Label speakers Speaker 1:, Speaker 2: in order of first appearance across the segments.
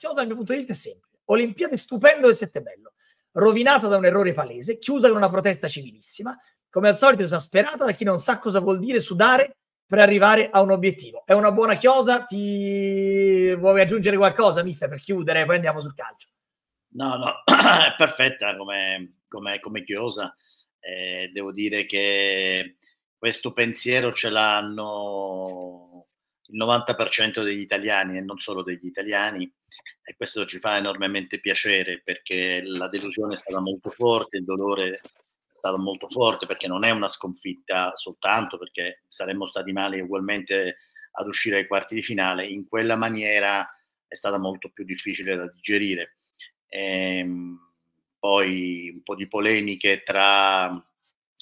Speaker 1: Calciosa dal mio punto di vista è semplice. Olimpiade stupendo del Settebello, rovinata da un errore palese, chiusa con una protesta civilissima, come al solito esasperata da chi non sa cosa vuol dire sudare per arrivare a un obiettivo. È una buona chiosa? Ti vuoi aggiungere qualcosa, mister, per chiudere? Poi andiamo sul calcio.
Speaker 2: No, no, è perfetta come, come, come chiosa. Eh, devo dire che questo pensiero ce l'hanno il 90% degli italiani e non solo degli italiani e questo ci fa enormemente piacere perché la delusione è stata molto forte, il dolore è stato molto forte perché non è una sconfitta soltanto perché saremmo stati male ugualmente ad uscire ai quarti di finale, in quella maniera è stata molto più difficile da digerire. E, ehm, poi un po' di polemiche tra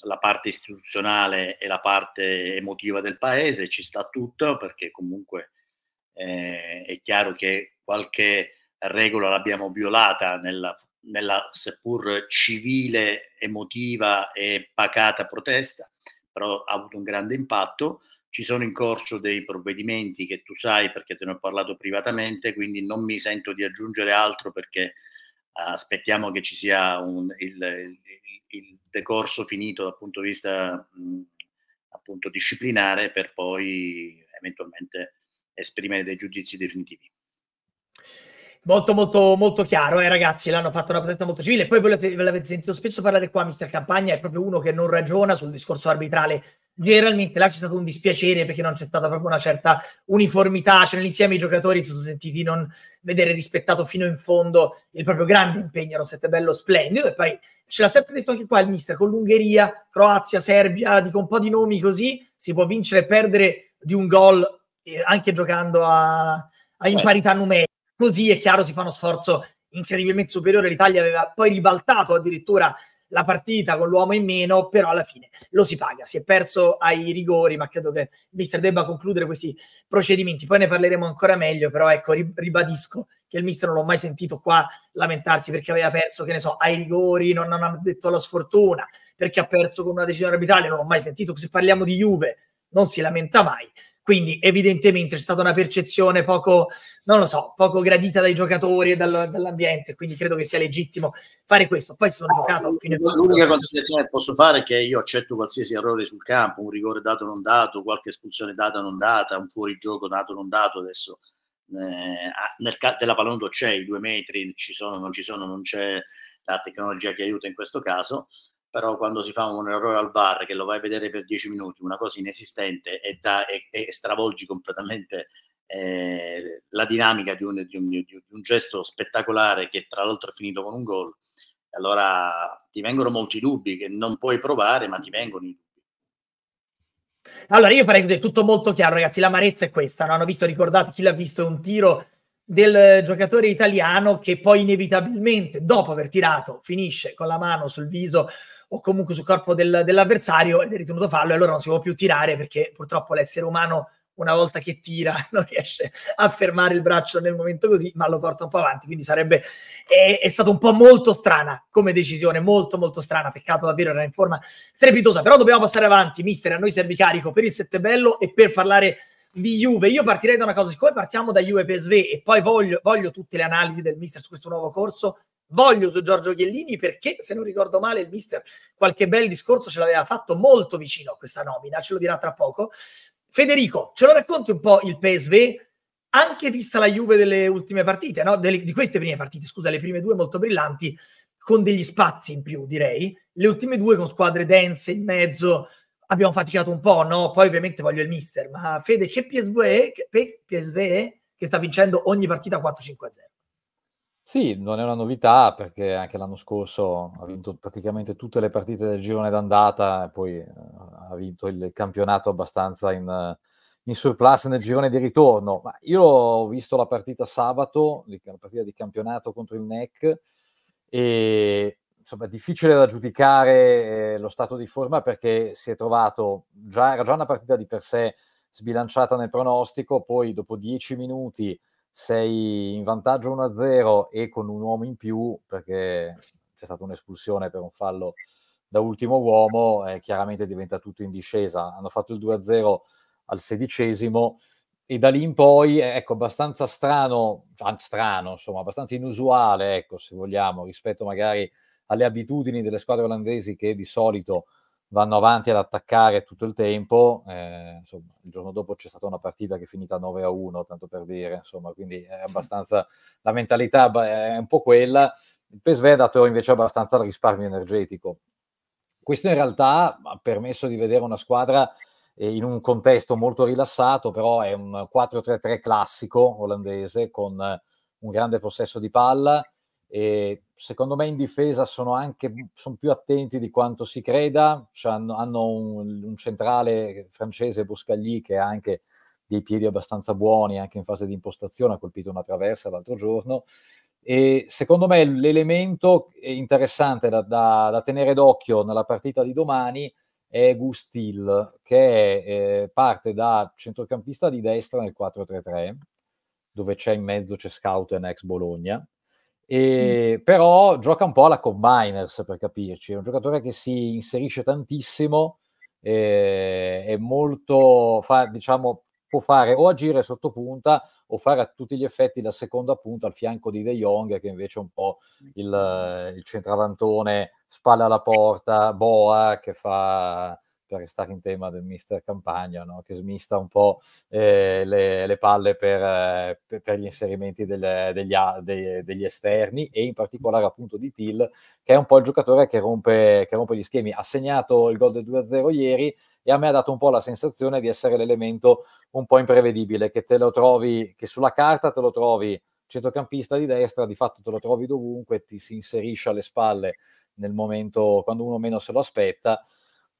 Speaker 2: la parte istituzionale e la parte emotiva del paese, ci sta tutto perché comunque eh, è chiaro che qualche regola l'abbiamo violata nella, nella seppur civile, emotiva e pacata protesta, però ha avuto un grande impatto. Ci sono in corso dei provvedimenti che tu sai perché te ne ho parlato privatamente, quindi non mi sento di aggiungere altro perché eh, aspettiamo che ci sia un, il, il, il decorso finito dal punto di vista mh, mhmm, appunto disciplinare per poi eventualmente esprimere dei giudizi definitivi.
Speaker 1: Molto, molto, molto chiaro, eh, ragazzi. L'hanno fatto una protesta molto civile. Poi ve l'avete sentito spesso parlare qua, mister Campagna. È proprio uno che non ragiona sul discorso arbitrale. Generalmente là c'è stato un dispiacere perché non c'è stata proprio una certa uniformità. Cioè, nell'insieme i giocatori si sono sentiti non vedere rispettato fino in fondo il proprio grande impegno. Era un sette bello splendido. E poi ce l'ha sempre detto anche qua il mister con l'Ungheria, Croazia, Serbia. Dico un po' di nomi così si può vincere e perdere di un gol eh, anche giocando a, a imparità numerica Così è chiaro si fa uno sforzo incredibilmente superiore. L'Italia aveva poi ribaltato addirittura la partita con l'uomo in meno, però alla fine lo si paga. Si è perso ai rigori, ma credo che il mister debba concludere questi procedimenti. Poi ne parleremo ancora meglio, però ecco, ribadisco che il mister non l'ho mai sentito qua lamentarsi perché aveva perso, che ne so, ai rigori, non, hanno detto alla sfortuna, perché ha perso con una decisione arbitrale, non l'ho mai sentito. Se parliamo di Juve, non si lamenta mai. Quindi evidentemente c'è stata una percezione poco, non lo so, poco gradita dai giocatori e dal, dall'ambiente, quindi credo che sia legittimo fare questo. Poi sono giocato a fine L'unica
Speaker 2: considerazione che posso fare è che io accetto qualsiasi errore sul campo, un rigore dato o non dato, qualche espulsione data o non data, un fuorigioco dato o non dato adesso. Eh, nel ca- della Palonto c'è i due metri, ci sono, non ci sono, non c'è la tecnologia che aiuta in questo caso, però quando si fa un errore al VAR che lo vai a vedere per dieci minuti, una cosa inesistente e, da, e, e stravolgi completamente eh, la dinamica di un, di, un, di un, gesto spettacolare che tra l'altro è finito con un gol, allora ti vengono molti dubbi che non puoi provare, ma ti vengono i dubbi.
Speaker 1: Allora io farei tutto molto chiaro, ragazzi, l'amarezza è questa, no? hanno visto, ricordate, chi l'ha visto è un tiro del giocatore italiano che poi inevitabilmente, dopo aver tirato, finisce con la mano sul viso o comunque sul corpo del, dell'avversario ed è ritenuto fallo e allora non si può più tirare perché purtroppo l'essere umano una volta che tira non riesce a fermare il braccio nel momento così, ma lo porta un po' avanti, quindi sarebbe è, è stata un po' molto strana come decisione, molto molto strana, peccato davvero era in forma strepitosa, però dobbiamo passare avanti, mister, a noi servi carico per il sette bello e per parlare di Juve. Io partirei da una cosa, siccome partiamo da Juve PSV e poi voglio, voglio tutte le analisi del mister su questo nuovo corso, voglio su Giorgio Ghiellini perché, se non ricordo male, il mister qualche bel discorso ce l'aveva fatto molto vicino a questa nomina, ce lo dirà tra poco. Federico, ce lo racconti un po' il PSV, anche vista la Juve delle ultime partite, no? Dele, di queste prime partite, scusa, le prime due molto brillanti, con degli spazi in più, direi, le ultime due con squadre dense in mezzo, abbiamo faticato un po', no? Poi ovviamente voglio il mister, ma Fede, che PSV che, PSV che sta vincendo ogni partita 4-5-0?
Speaker 3: Sì, non è una novità perché anche l'anno scorso ha vinto praticamente tutte le partite del girone d'andata e poi eh, ha vinto il campionato abbastanza in, in surplus nel girone di ritorno. Ma io ho visto la partita sabato, la partita di campionato contro il NEC e insomma, difficile da giudicare eh, lo stato di forma perché si è trovato, già, era già una partita di per sé sbilanciata nel pronostico, poi dopo dieci minuti sei in vantaggio 1-0 e con un uomo in più, perché c'è stata un'espulsione per un fallo da ultimo uomo, eh, chiaramente diventa tutto in discesa. Hanno fatto il 2-0 al sedicesimo e da lì in poi, eh, ecco, abbastanza strano, strano, insomma, abbastanza inusuale, ecco, se vogliamo, rispetto magari alle abitudini delle squadre olandesi che di solito vanno avanti ad attaccare tutto il tempo. Eh, insomma, il giorno dopo c'è stata una partita che è finita 9 a 1, tanto per dire, insomma, quindi è abbastanza la mentalità è un po' quella. Il PSV ha dato invece abbastanza al risparmio energetico. Questo in realtà ha permesso di vedere una squadra eh, in un contesto molto rilassato, però è un 4-3-3 classico olandese con un grande possesso di palla, e secondo me in difesa sono anche sono più attenti di quanto si creda, cioè hanno, un, un, centrale francese Buscagli che ha anche dei piedi abbastanza buoni anche in fase di impostazione, ha colpito una traversa l'altro giorno e secondo me l'elemento interessante da, da, da tenere d'occhio nella partita di domani è Gustil che eh, parte da centrocampista di destra nel 4-3-3 dove c'è in mezzo c'è Scouten ex Bologna e, Però gioca un po' alla Combiners per capirci, è un giocatore che si inserisce tantissimo, eh, è molto, fa, diciamo, può fare o agire sotto punta o fare a tutti gli effetti la seconda punta al fianco di De Jong, che invece è un po' il, il centravantone, spalla alla porta, boa, che fa per restare in tema del mister Campagna, no? che smista un po' eh, le, le, palle per, eh, per gli inserimenti delle, degli, dei, degli, esterni e in particolare appunto di Till, che è un po' il giocatore che rompe, che rompe gli schemi. Ha segnato il gol del 2-0 ieri e a me ha dato un po' la sensazione di essere l'elemento un po' imprevedibile, che te lo trovi, che sulla carta te lo trovi centrocampista di destra, di fatto te lo trovi dovunque, ti si inserisce alle spalle nel momento quando uno meno se lo aspetta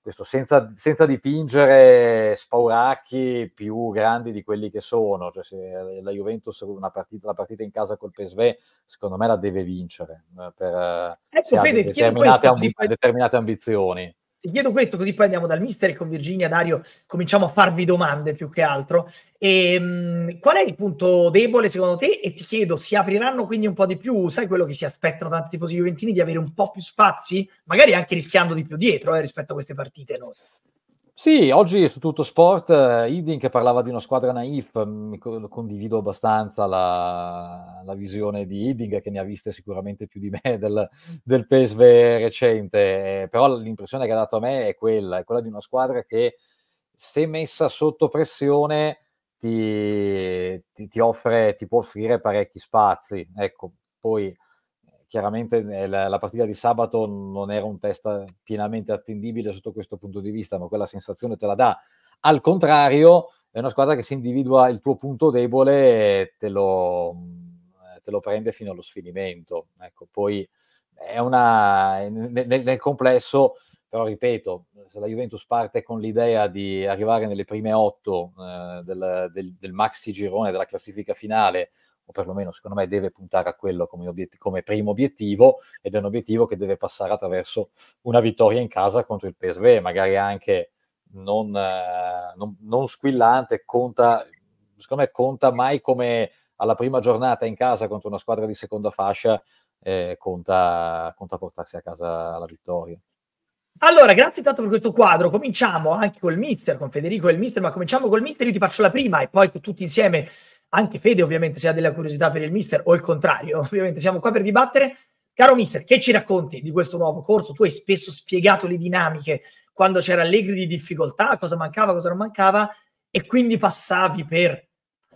Speaker 3: questo senza, senza, dipingere spauracchi più grandi di quelli che sono, cioè se la Juventus una partita, la partita in casa col PSV secondo me la deve vincere eh, per, eh, ecco, se determinate, amb- determinate ambizioni ti chiedo
Speaker 1: questo, così poi andiamo dal mister e con Virginia, Dario, cominciamo a farvi domande più che altro. E, um, qual è il punto debole secondo te? E ti chiedo, si apriranno quindi un po' di più, sai quello che si aspettano tanti tifosi juventini, di avere un po' più spazi, magari anche rischiando di più dietro eh, rispetto a queste partite noi?
Speaker 3: Sì, oggi su tutto sport, eh, Idin che parlava di una squadra naif, mm, condivido abbastanza la, la visione di Idin che ne ha viste sicuramente più di me del, del PSV recente, eh, però l'impressione che ha dato a me è quella, è quella di una squadra che se messa sotto pressione ti, ti, ti, offre, ti può offrire parecchi spazi, ecco, poi chiaramente eh, la, la, partita di sabato non era un test eh, pienamente attendibile sotto questo punto di vista, ma quella sensazione te la dà. Al contrario, è una squadra che si individua il tuo punto debole e te lo, mm, te lo prende fino allo sfinimento. Ecco, poi è una, nel, nel complesso, però ripeto, se la Juventus parte con l'idea di arrivare nelle prime otto eh, del, del, del maxi girone della classifica finale, o perlomeno secondo me deve puntare a quello come, obiet- come primo obiettivo, ed è un obiettivo che deve passare attraverso una vittoria in casa contro il PSV, magari anche non, eh, non, non squillante, conta, secondo me conta mai come alla prima giornata in casa contro una squadra di seconda fascia, eh, conta, conta portarsi a casa la vittoria.
Speaker 1: Allora, grazie tanto per questo quadro. Cominciamo anche col mister, con Federico e il mister, ma cominciamo col mister. Io ti faccio la prima e poi tutti insieme anche Fede ovviamente se ha della curiosità per il mister o il contrario, ovviamente siamo qua per dibattere. Caro mister, che ci racconti di questo nuovo corso? Tu hai spesso spiegato le dinamiche quando c'era Allegri di difficoltà, cosa mancava, cosa non mancava, e quindi passavi per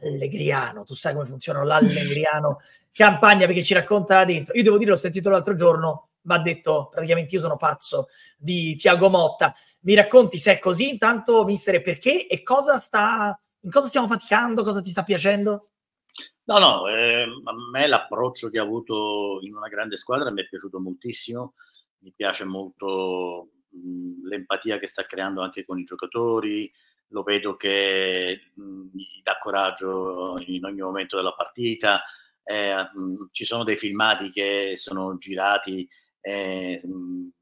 Speaker 1: Allegriano. Tu sai come funziona l'Allegriano campagna perché ci racconta là dentro. Io devo dire, l'ho sentito l'altro giorno, mi ha detto praticamente io sono pazzo di Tiago Motta. Mi racconti se è così intanto, mister, perché e cosa sta in cosa stiamo faticando? Cosa ti sta piacendo?
Speaker 2: No, no, eh, a me l'approccio che ha avuto in una grande squadra mi è piaciuto moltissimo, mi piace molto mh, l'empatia che sta creando anche con i giocatori, lo vedo che mh, gli dà coraggio in ogni momento della partita, eh, mh, ci sono dei filmati che sono girati, eh,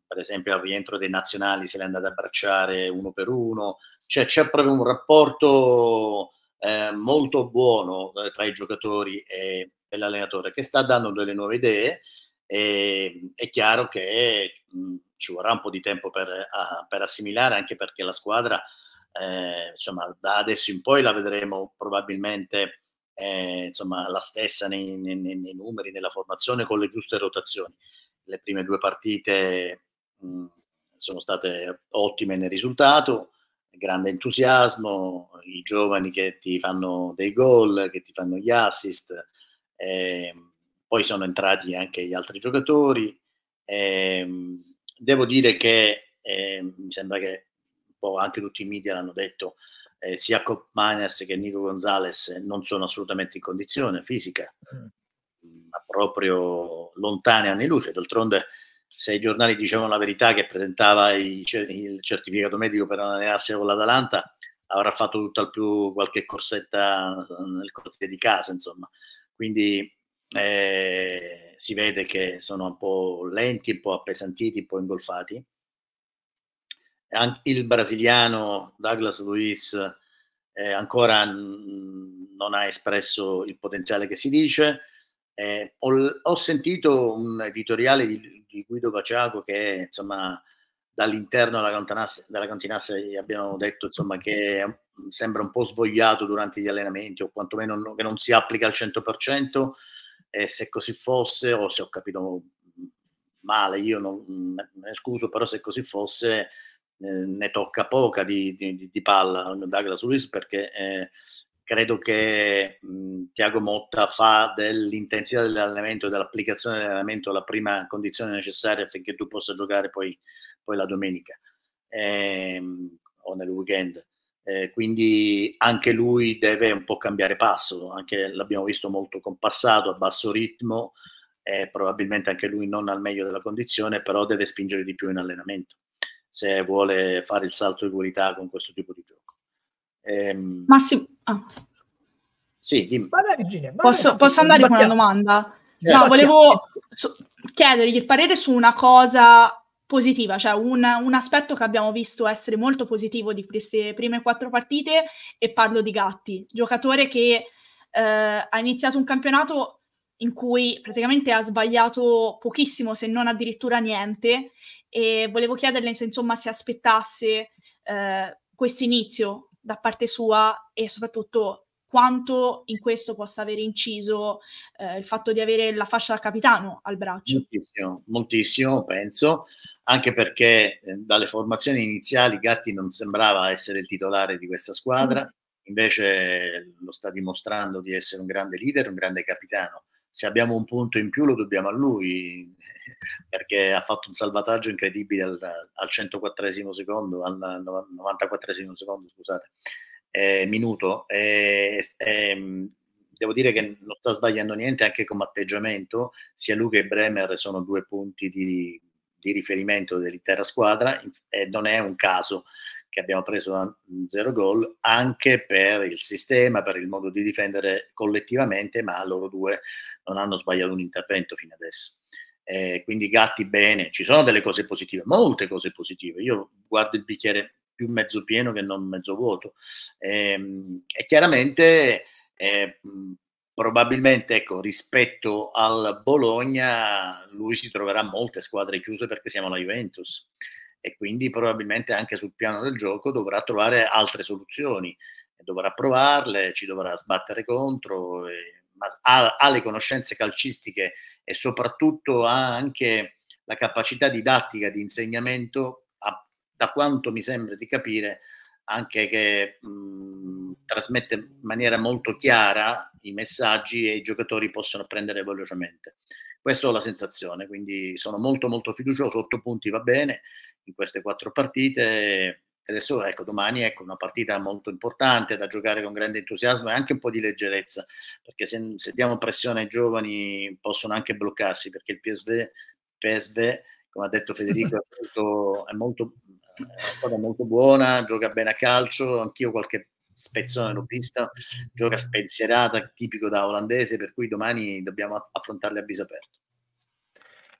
Speaker 2: per esempio al rientro dei nazionali se l'è andata ad abbracciare uno per uno, cioè c'è proprio un rapporto eh, molto buono eh, tra i giocatori e, e, l'allenatore che sta dando delle nuove idee e ehm, è chiaro che mh, ci vorrà un po' di tempo per, a, per assimilare anche perché la squadra eh, insomma da adesso in poi la vedremo probabilmente eh, insomma, la stessa nei, nei, nei, numeri, nella formazione, con le giuste rotazioni. Le prime due partite mh, sono state ottime nel risultato, grande entusiasmo, i giovani che ti fanno dei gol, che ti fanno gli assist, eh, poi sono entrati anche gli altri giocatori. Eh, devo dire che eh, mi sembra che un po' anche tutti i media l'hanno detto, eh, sia Cop Miners che Nico Gonzalez non sono assolutamente in condizione fisica, mm. ma proprio lontane anni luce. D'altronde se i giornali dicevano la verità che presentava il certificato medico per allenarsi con l'Atalanta, avrà fatto tutt'al più qualche corsetta eh, nel cortile di casa, insomma. Quindi eh, si vede che sono un po' lenti, un po' appesantiti, un po' ingolfati. Il brasiliano Douglas Luiz eh, ancora non ha espresso il potenziale che si dice, eh, ho, ho, sentito un editoriale di, di Guido Baciago che insomma dall'interno della gli abbiamo detto insomma, che sembra un po' svogliato durante gli allenamenti o quantomeno non, che non si applica al 100% e se così fosse o se ho capito male io non, me ne scuso però se così fosse eh, ne tocca poca di, di, di palla Douglas Luis perché eh, credo che mh, Tiago Motta fa dell'intensità dell'allenamento e dell'applicazione dell'allenamento la prima condizione necessaria affinché tu possa giocare poi, poi la domenica eh, o nel weekend. Eh, quindi anche lui deve un po' cambiare passo, anche, l'abbiamo visto molto compassato, a basso ritmo, eh, probabilmente anche lui non al meglio della condizione, però deve spingere di più in allenamento se vuole fare il salto di qualità con questo tipo di gioco. Ehm...
Speaker 4: Massimo... Ah. Sì, dimmi. Virginia, posso, posso andare con una domanda?
Speaker 2: Eh, no, volevo
Speaker 4: so- chiedergli il parere su una cosa positiva, cioè un, un, aspetto che abbiamo visto essere molto positivo di queste prime quattro partite e parlo di Gatti, giocatore che eh, ha iniziato un campionato in cui praticamente ha sbagliato pochissimo se non addirittura niente e volevo chiederle se insomma si aspettasse eh, questo inizio da parte sua e soprattutto quanto in questo possa avere inciso eh, il fatto di avere la fascia da capitano al braccio.
Speaker 2: Moltissimo, moltissimo penso, anche perché eh, dalle formazioni iniziali Gatti non sembrava essere il titolare di questa squadra, mm. invece lo sta dimostrando di essere un grande leader, un grande capitano. Se abbiamo un punto in più lo dobbiamo a lui, perché ha fatto un salvataggio incredibile al, al 104 secondo, al 94 secondo, scusate, eh, minuto. Eh, eh, devo dire che non sta sbagliando niente anche come atteggiamento, sia lui che Bremer sono due punti di, di riferimento dell'intera squadra e non è un caso che abbiamo preso zero gol anche per il sistema, per il modo di difendere collettivamente, ma loro due non hanno sbagliato un intervento fino adesso eh, quindi gatti bene, ci sono delle cose positive, molte cose positive. Io guardo il bicchiere più mezzo pieno che non mezzo vuoto. E, ehm, e chiaramente, eh, probabilmente, ecco, rispetto al Bologna, lui si troverà molte squadre chiuse perché siamo la Juventus e quindi probabilmente anche sul piano del gioco dovrà trovare altre soluzioni, dovrà provarle, ci dovrà sbattere contro, e, eh, ma ha, ha le conoscenze calcistiche e soprattutto ha anche la capacità didattica di insegnamento, a, da quanto mi sembra di capire, anche che mh, mm, trasmette in maniera molto chiara i messaggi e i giocatori possono prendere velocemente. Questa è la sensazione, quindi sono molto molto fiducioso, 8 punti va bene in queste quattro partite, adesso ecco, domani ecco una partita molto importante da giocare con grande entusiasmo e anche un po' di leggerezza, perché se, se diamo pressione ai giovani possono anche bloccarsi, perché il PSV, PSV come ha detto Federico, è molto, è molto, è una molto buona, gioca bene a calcio, anch'io qualche spezzone l'ho vista, gioca spensierata, tipico da olandese, per cui domani dobbiamo affrontarle a viso aperto.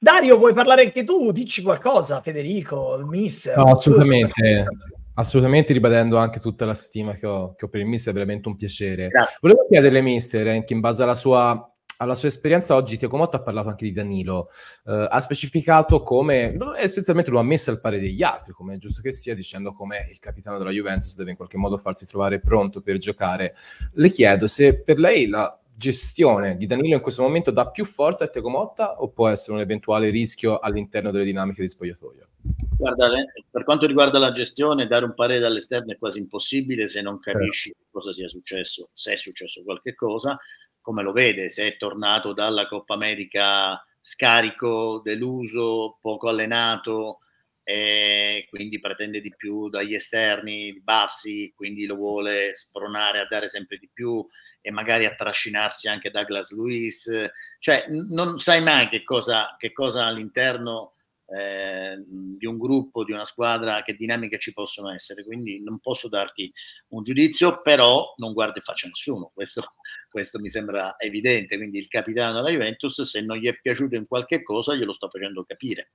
Speaker 1: Dario, vuoi parlare anche tu? Dici qualcosa, Federico, il mister. No, assolutamente.
Speaker 5: Assolutamente, ribadendo anche tutta la stima che ho, che ho per il mister, è veramente un piacere. Grazie. Volevo chiederle, mister, anche eh, in base alla sua alla sua esperienza oggi Tiago Motta ha parlato anche di Danilo, eh, ha specificato come, essenzialmente lo ha messo al pari degli altri, come è giusto che sia, dicendo come il capitano della Juventus deve in qualche modo farsi trovare pronto per giocare. Le chiedo se per lei la gestione di Danilo in questo momento dà più forza a Tego o può essere un eventuale rischio all'interno delle dinamiche di spogliatoio?
Speaker 2: Guarda, eh, per quanto riguarda la gestione, dare un parere dall'esterno è quasi impossibile se non certo. capisci eh. cosa sia successo, se è successo qualche cosa, come lo vede, se è tornato dalla Coppa America scarico, deluso, poco allenato, e eh, quindi pretende di più dagli esterni bassi, quindi lo vuole spronare a dare sempre di più e magari a trascinarsi anche Douglas Lewis, cioè non sai mai che cosa, che cosa all'interno eh, di un gruppo, di una squadra, che dinamiche ci possono essere, quindi non posso darti un giudizio, però non guardo e faccia nessuno, questo, questo mi sembra evidente, quindi il capitano della Juventus se non gli è piaciuto in qualche cosa glielo sto facendo capire.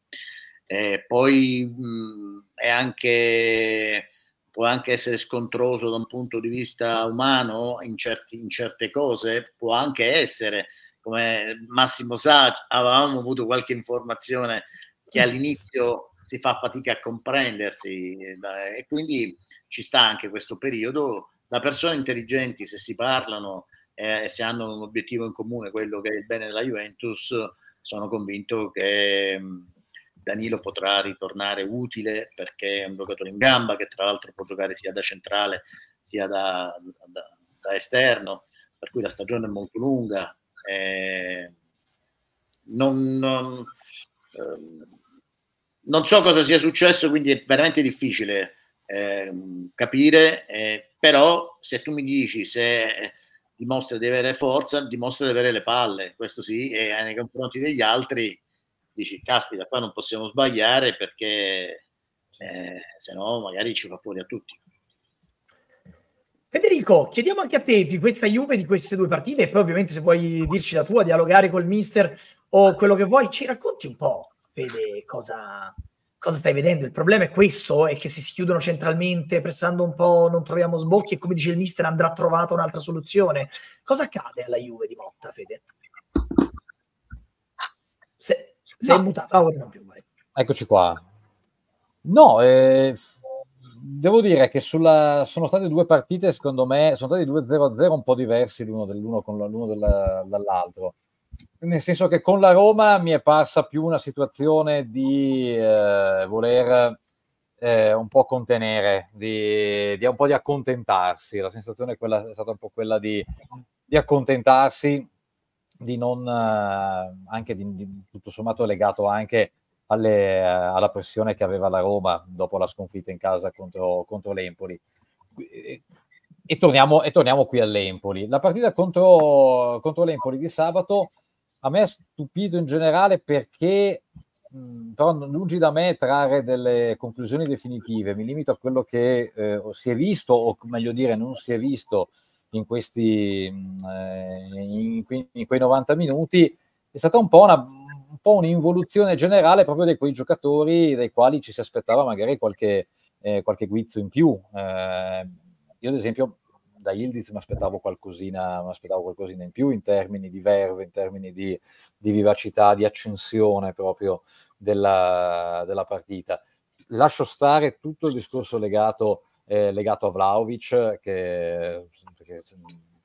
Speaker 2: Eh, poi mh, mm, è anche può anche essere scontroso da un punto di vista umano in, certi, in certe cose, può anche essere, come Massimo sa, avevamo avuto qualche informazione che all'inizio si fa fatica a comprendersi eh, e quindi ci sta anche questo periodo da persone intelligenti se si parlano eh, e eh, se hanno un obiettivo in comune quello che è il bene della Juventus sono convinto che mh, mm, Danilo potrà ritornare utile perché è un giocatore in gamba che tra l'altro può giocare sia da centrale sia da, da, da esterno, per cui la stagione è molto lunga. Eh, non, non, eh, non, so cosa sia successo, quindi è veramente difficile eh, capire, eh, però se tu mi dici se eh, dimostra di avere forza, dimostra di avere le palle, questo sì, e eh, nei confronti degli altri dici caspita qua non possiamo sbagliare perché eh, se no magari ci va fuori a tutti.
Speaker 1: Federico, chiediamo anche a te di questa Juve, di queste due partite e poi ovviamente se puoi dirci la tua, dialogare col mister o quello che vuoi, ci racconti un po' Fede cosa, cosa stai vedendo. Il problema è questo, è che se si chiudono centralmente pressando un po' non troviamo sbocchi e come dice il mister andrà trovata un'altra soluzione. Cosa accade alla Juve di Motta, Fede?
Speaker 3: Sei no. mutato. Ora non più, vai. Eccoci qua. No, eh, devo dire che sulla, sono state due partite, secondo me, sono stati due 0-0 un po' diversi l'uno, dell'uno con l'uno della, dall'altro. Nel senso che con la Roma mi è parsa più una situazione di eh, voler eh, un po' contenere, di, di, un po' di accontentarsi. La sensazione è, quella, è stata un po' quella di, di accontentarsi di non, eh, anche di, di, tutto sommato legato anche alle, eh, alla pressione che aveva la Roma dopo la sconfitta in casa contro, contro l'Empoli. Eh, e, torniamo, e torniamo qui all'Empoli. La partita contro, contro l'Empoli di sabato a me ha stupito in generale perché, mh, però lungi da me trarre delle conclusioni definitive, mi limito a quello che eh, si è visto, o meglio dire non si è visto in, questi, mm, eh, in, in quei 90 minuti, è stata un po' una, un po' un'involuzione generale proprio di quei giocatori dai quali ci si aspettava magari qualche, eh, qualche guizzo in più. Eh, io, ad esempio, da Ildiz mi aspettavo qualcosina, qualcosina, in più in termini di verve, in termini di, di vivacità, di accensione proprio della, della, partita. Lascio stare tutto il discorso legato eh, legato a Vlaovic, che, che,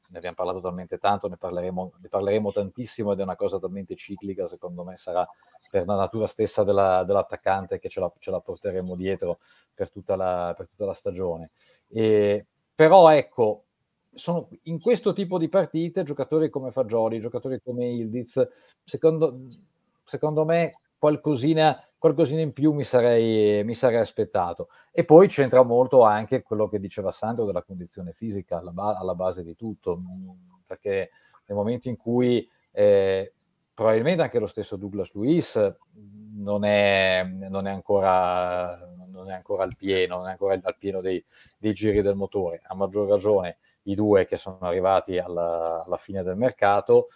Speaker 3: ne abbiamo parlato talmente tanto, ne parleremo, ne parleremo, tantissimo ed è una cosa talmente ciclica, secondo me sarà per la natura stessa della, dell'attaccante che ce la, ce la, porteremo dietro per tutta la, per tutta la stagione. E, però ecco, sono in questo tipo di partite giocatori come Fagioli, giocatori come Ildiz, secondo, secondo me qualcosina qualcosina in più mi sarei, mi sarei, aspettato. E poi c'entra molto anche quello che diceva Sandro della condizione fisica alla, ba- alla base di tutto, perché nel momento in cui eh, probabilmente anche lo stesso Douglas Luis non è, non è, ancora, non è ancora al pieno, non è ancora al pieno dei, dei giri del motore, a maggior ragione i due che sono arrivati alla, alla fine del mercato,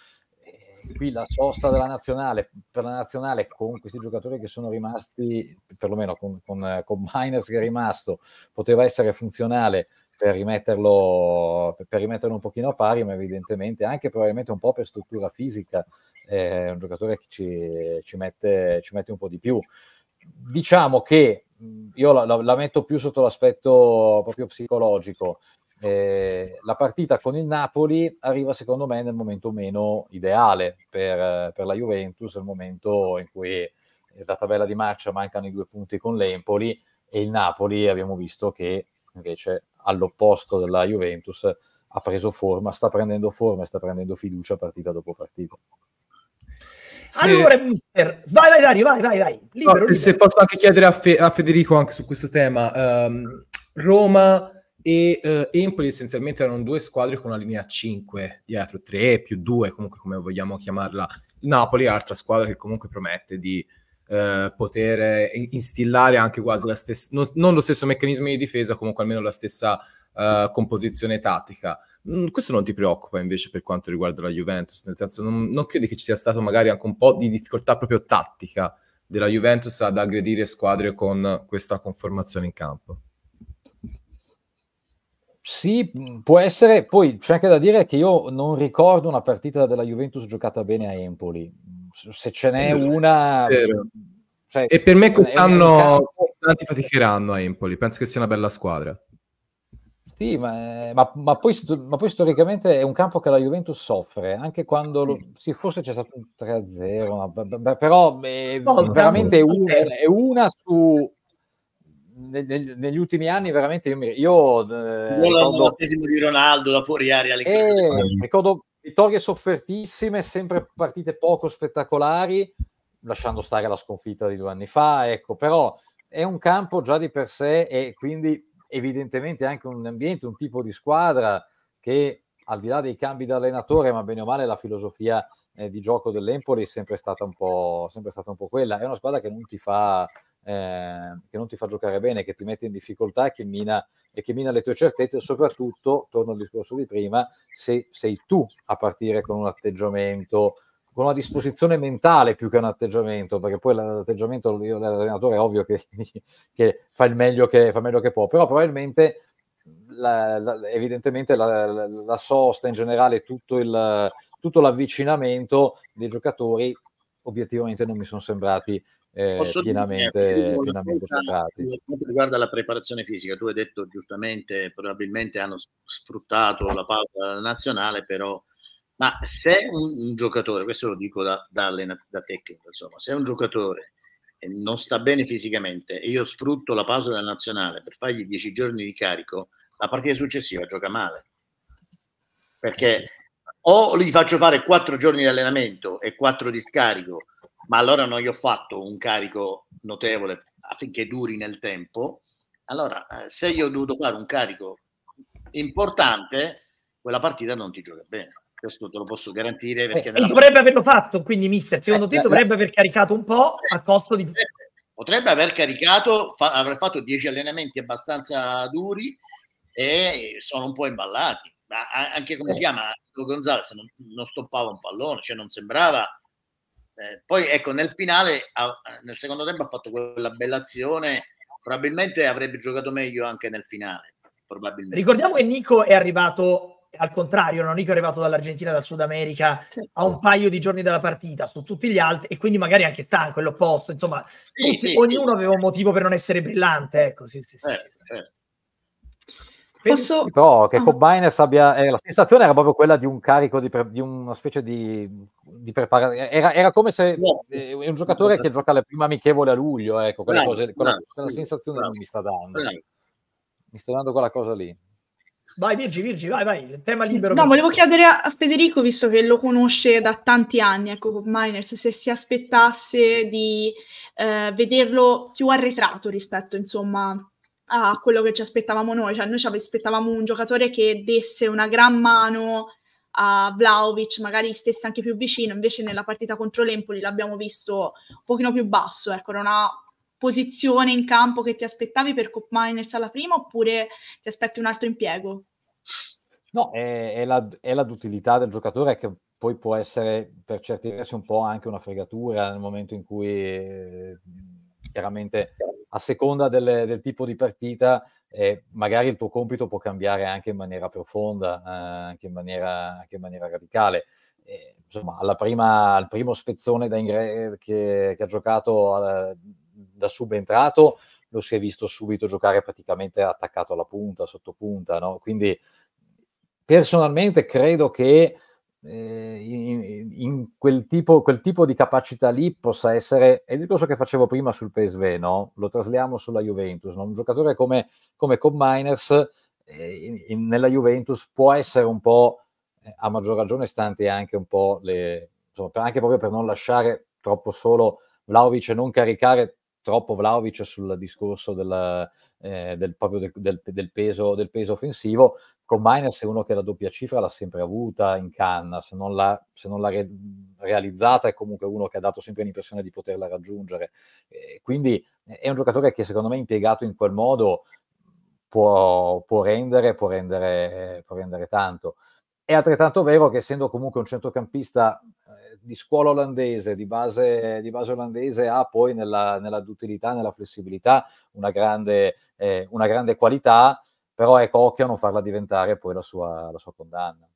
Speaker 3: qui la sosta della nazionale per la nazionale con questi giocatori che sono rimasti, perlomeno con, con, eh, con Miners che è rimasto, poteva essere funzionale per rimetterlo, per rimetterlo un pochino a pari, ma evidentemente anche probabilmente un po' per struttura fisica, è eh, un giocatore che ci, ci, mette, ci mette un po' di più. Diciamo che io la, la, la metto più sotto l'aspetto proprio psicologico, eh, la partita con il Napoli arriva secondo me nel momento meno ideale per, per la Juventus, nel momento in cui la tabella di marcia mancano i due punti con l'Empoli e il Napoli abbiamo visto che invece all'opposto della Juventus ha preso forma, sta prendendo
Speaker 5: forma e sta prendendo fiducia partita dopo partita. Se... Allora,
Speaker 1: mister, vai, vai, Dario, vai, vai, vai. Libero, no, se, libero. se, posso
Speaker 5: anche chiedere a, Fe- a, Federico anche su questo tema, um, Roma e eh, Empoli essenzialmente erano due squadre con una linea 5 dietro, 3 più 2 comunque come vogliamo chiamarla. Napoli è un'altra squadra che comunque promette di eh, poter instillare anche quasi la stessa, non, non, lo stesso meccanismo di difesa, comunque almeno la stessa eh, composizione tattica. Mm, questo non ti preoccupa invece per quanto riguarda la Juventus, nel senso non, non credi che ci sia stato magari anche un po' di difficoltà proprio tattica della Juventus ad aggredire squadre con questa conformazione in campo?
Speaker 3: Sì, mhmm, può essere. Poi c'è anche da dire che io non ricordo una partita della Juventus giocata bene a Empoli. Se ce n'è una... Cioè, e per me quest'anno
Speaker 5: tanti faticheranno a Empoli. Penso che sia una bella squadra.
Speaker 3: Sì, ma, ma, ma, poi, ma, poi, storicamente è un campo che la Juventus soffre, anche quando lo, sì, forse c'è stato un 3-0, però è, no, veramente è una, è una su negli, negli ultimi anni veramente io mi io eh, ricordo, battesimo
Speaker 2: di Ronaldo da fuori aria eh,
Speaker 3: ricordo vittorie soffertissime sempre partite poco spettacolari lasciando stare la sconfitta di due anni fa ecco però è un campo già di per sé e quindi evidentemente anche un ambiente un tipo di squadra che al di là dei cambi allenatore, ma bene o male la filosofia eh, di gioco dell'Empoli è sempre stata, un po', sempre stata un po' quella è una squadra che non ti fa eh, che non ti fa giocare bene, che ti mette in difficoltà che mina, e che mina le tue certezze, soprattutto, torno al discorso di prima, se sei tu a partire con un atteggiamento con una disposizione mentale più che un atteggiamento, perché poi l'atteggiamento dell'allenatore è ovvio che, che, fa il meglio che fa meglio che può, però probabilmente la, la, evidentemente la, la, sosta in generale, tutto, il, tutto l'avvicinamento dei giocatori obiettivamente non mi sono sembrati eh, pienamente, pienamente
Speaker 2: centrati. Per quanto riguarda la preparazione fisica, tu hai detto giustamente, probabilmente hanno sfruttato la pausa nazionale, però ma se un, un, giocatore, questo lo dico da, da, da tecnico, insomma, se un giocatore eh, non sta bene fisicamente e io sfrutto la pausa della nazionale per fargli 10 giorni di carico, la partita successiva gioca male. Perché o gli faccio fare 4 giorni di allenamento e 4 di scarico ma allora non gli ho fatto un carico notevole affinché duri nel tempo. Allora, eh, se io ho dovuto fare un carico importante, quella partita non ti gioca bene. Questo te lo posso garantire. Eh, perché eh, nella... dovrebbe
Speaker 1: averlo fatto, quindi, mister, secondo eh, te dovrebbe eh, aver caricato un
Speaker 2: po' a costo di... Potrebbe aver caricato, fa, aver fatto dieci allenamenti abbastanza duri e sono un po' imballati. Ma anche come eh. si chiama, Gonzalez non, non stoppava un pallone, cioè non sembrava eh, poi ecco, nel finale, nel secondo tempo ha fatto quella bella azione, probabilmente avrebbe giocato meglio anche nel finale. Ricordiamo
Speaker 1: che Nico è arrivato al contrario, non Nico è arrivato dall'Argentina, dal Sud America certo. a un paio di giorni dalla partita su tutti gli altri e quindi magari anche stanco, è l'opposto, insomma, sì, tutti, sì, ognuno sì, aveva un motivo per non essere brillante, ecco, sì, sì, sì. Certo,
Speaker 2: certo.
Speaker 3: Posso... Però che Combiners abbia... Eh, la sensazione era proprio quella di un carico, di, pre... di una specie di, di preparazione. Era, era, come se no. eh, un giocatore che gioca la prima amichevole a luglio, ecco, quella, no, cosa, quella, quella sensazione mi sta dando. Mi sta dando quella cosa lì. Vai Virgi, Virgi, vai, vai, tema libero. No, volevo
Speaker 4: chiedere a Federico, visto che lo conosce da tanti anni, ecco, Combiners se si aspettasse di eh, vederlo più arretrato rispetto, insomma, a quello che ci aspettavamo noi, cioè noi ci aspettavamo un giocatore che desse una gran mano a Vlaovic, magari stesse anche più vicino, invece nella partita contro l'Empoli l'abbiamo visto un pochino più basso, ecco, non ha posizione in campo che ti aspettavi per Cop Miners alla prima oppure ti aspetti un altro impiego?
Speaker 3: No, è, è, la, è la duttilità del giocatore che poi può essere per certi versi un po' anche una fregatura nel momento in cui eh, chiaramente a seconda delle, del tipo di partita, eh, magari il tuo compito può cambiare anche in maniera profonda, eh, anche, in maniera, anche, in maniera, radicale. Eh, insomma, prima, al primo spezzone da ingre- che, che, ha giocato eh, da subentrato, lo si è visto subito giocare praticamente attaccato alla punta, sottopunta. No? Quindi personalmente credo che eh, in, in quel, tipo, quel, tipo, di capacità lì possa essere, è il discorso che facevo prima sul PSV, no? lo trasliamo sulla Juventus, no? un giocatore come, come Cobb Miners eh, in, nella Juventus può essere un po', eh, a maggior ragione, stante anche un po' le, insomma, per, anche proprio per non lasciare troppo solo Vlaovic e non caricare troppo Vlaovic sul discorso della, eh, del, proprio del, del, del, peso, del, peso, offensivo, con Miners è uno che la doppia cifra l'ha sempre avuta in canna, se non l'ha, se non l'ha re- realizzata è comunque uno che ha dato sempre l'impressione di poterla raggiungere. Eh, quindi eh, è un giocatore che secondo me impiegato in quel modo può, può, rendere, può, rendere, può rendere tanto. È altrettanto vero che essendo comunque un centrocampista eh, di scuola olandese, di base, di base olandese, ha poi nella, nella, dutilità, nella flessibilità una grande, eh, una grande qualità però è ecco, Cocchia non farla diventare poi la sua, la sua condanna.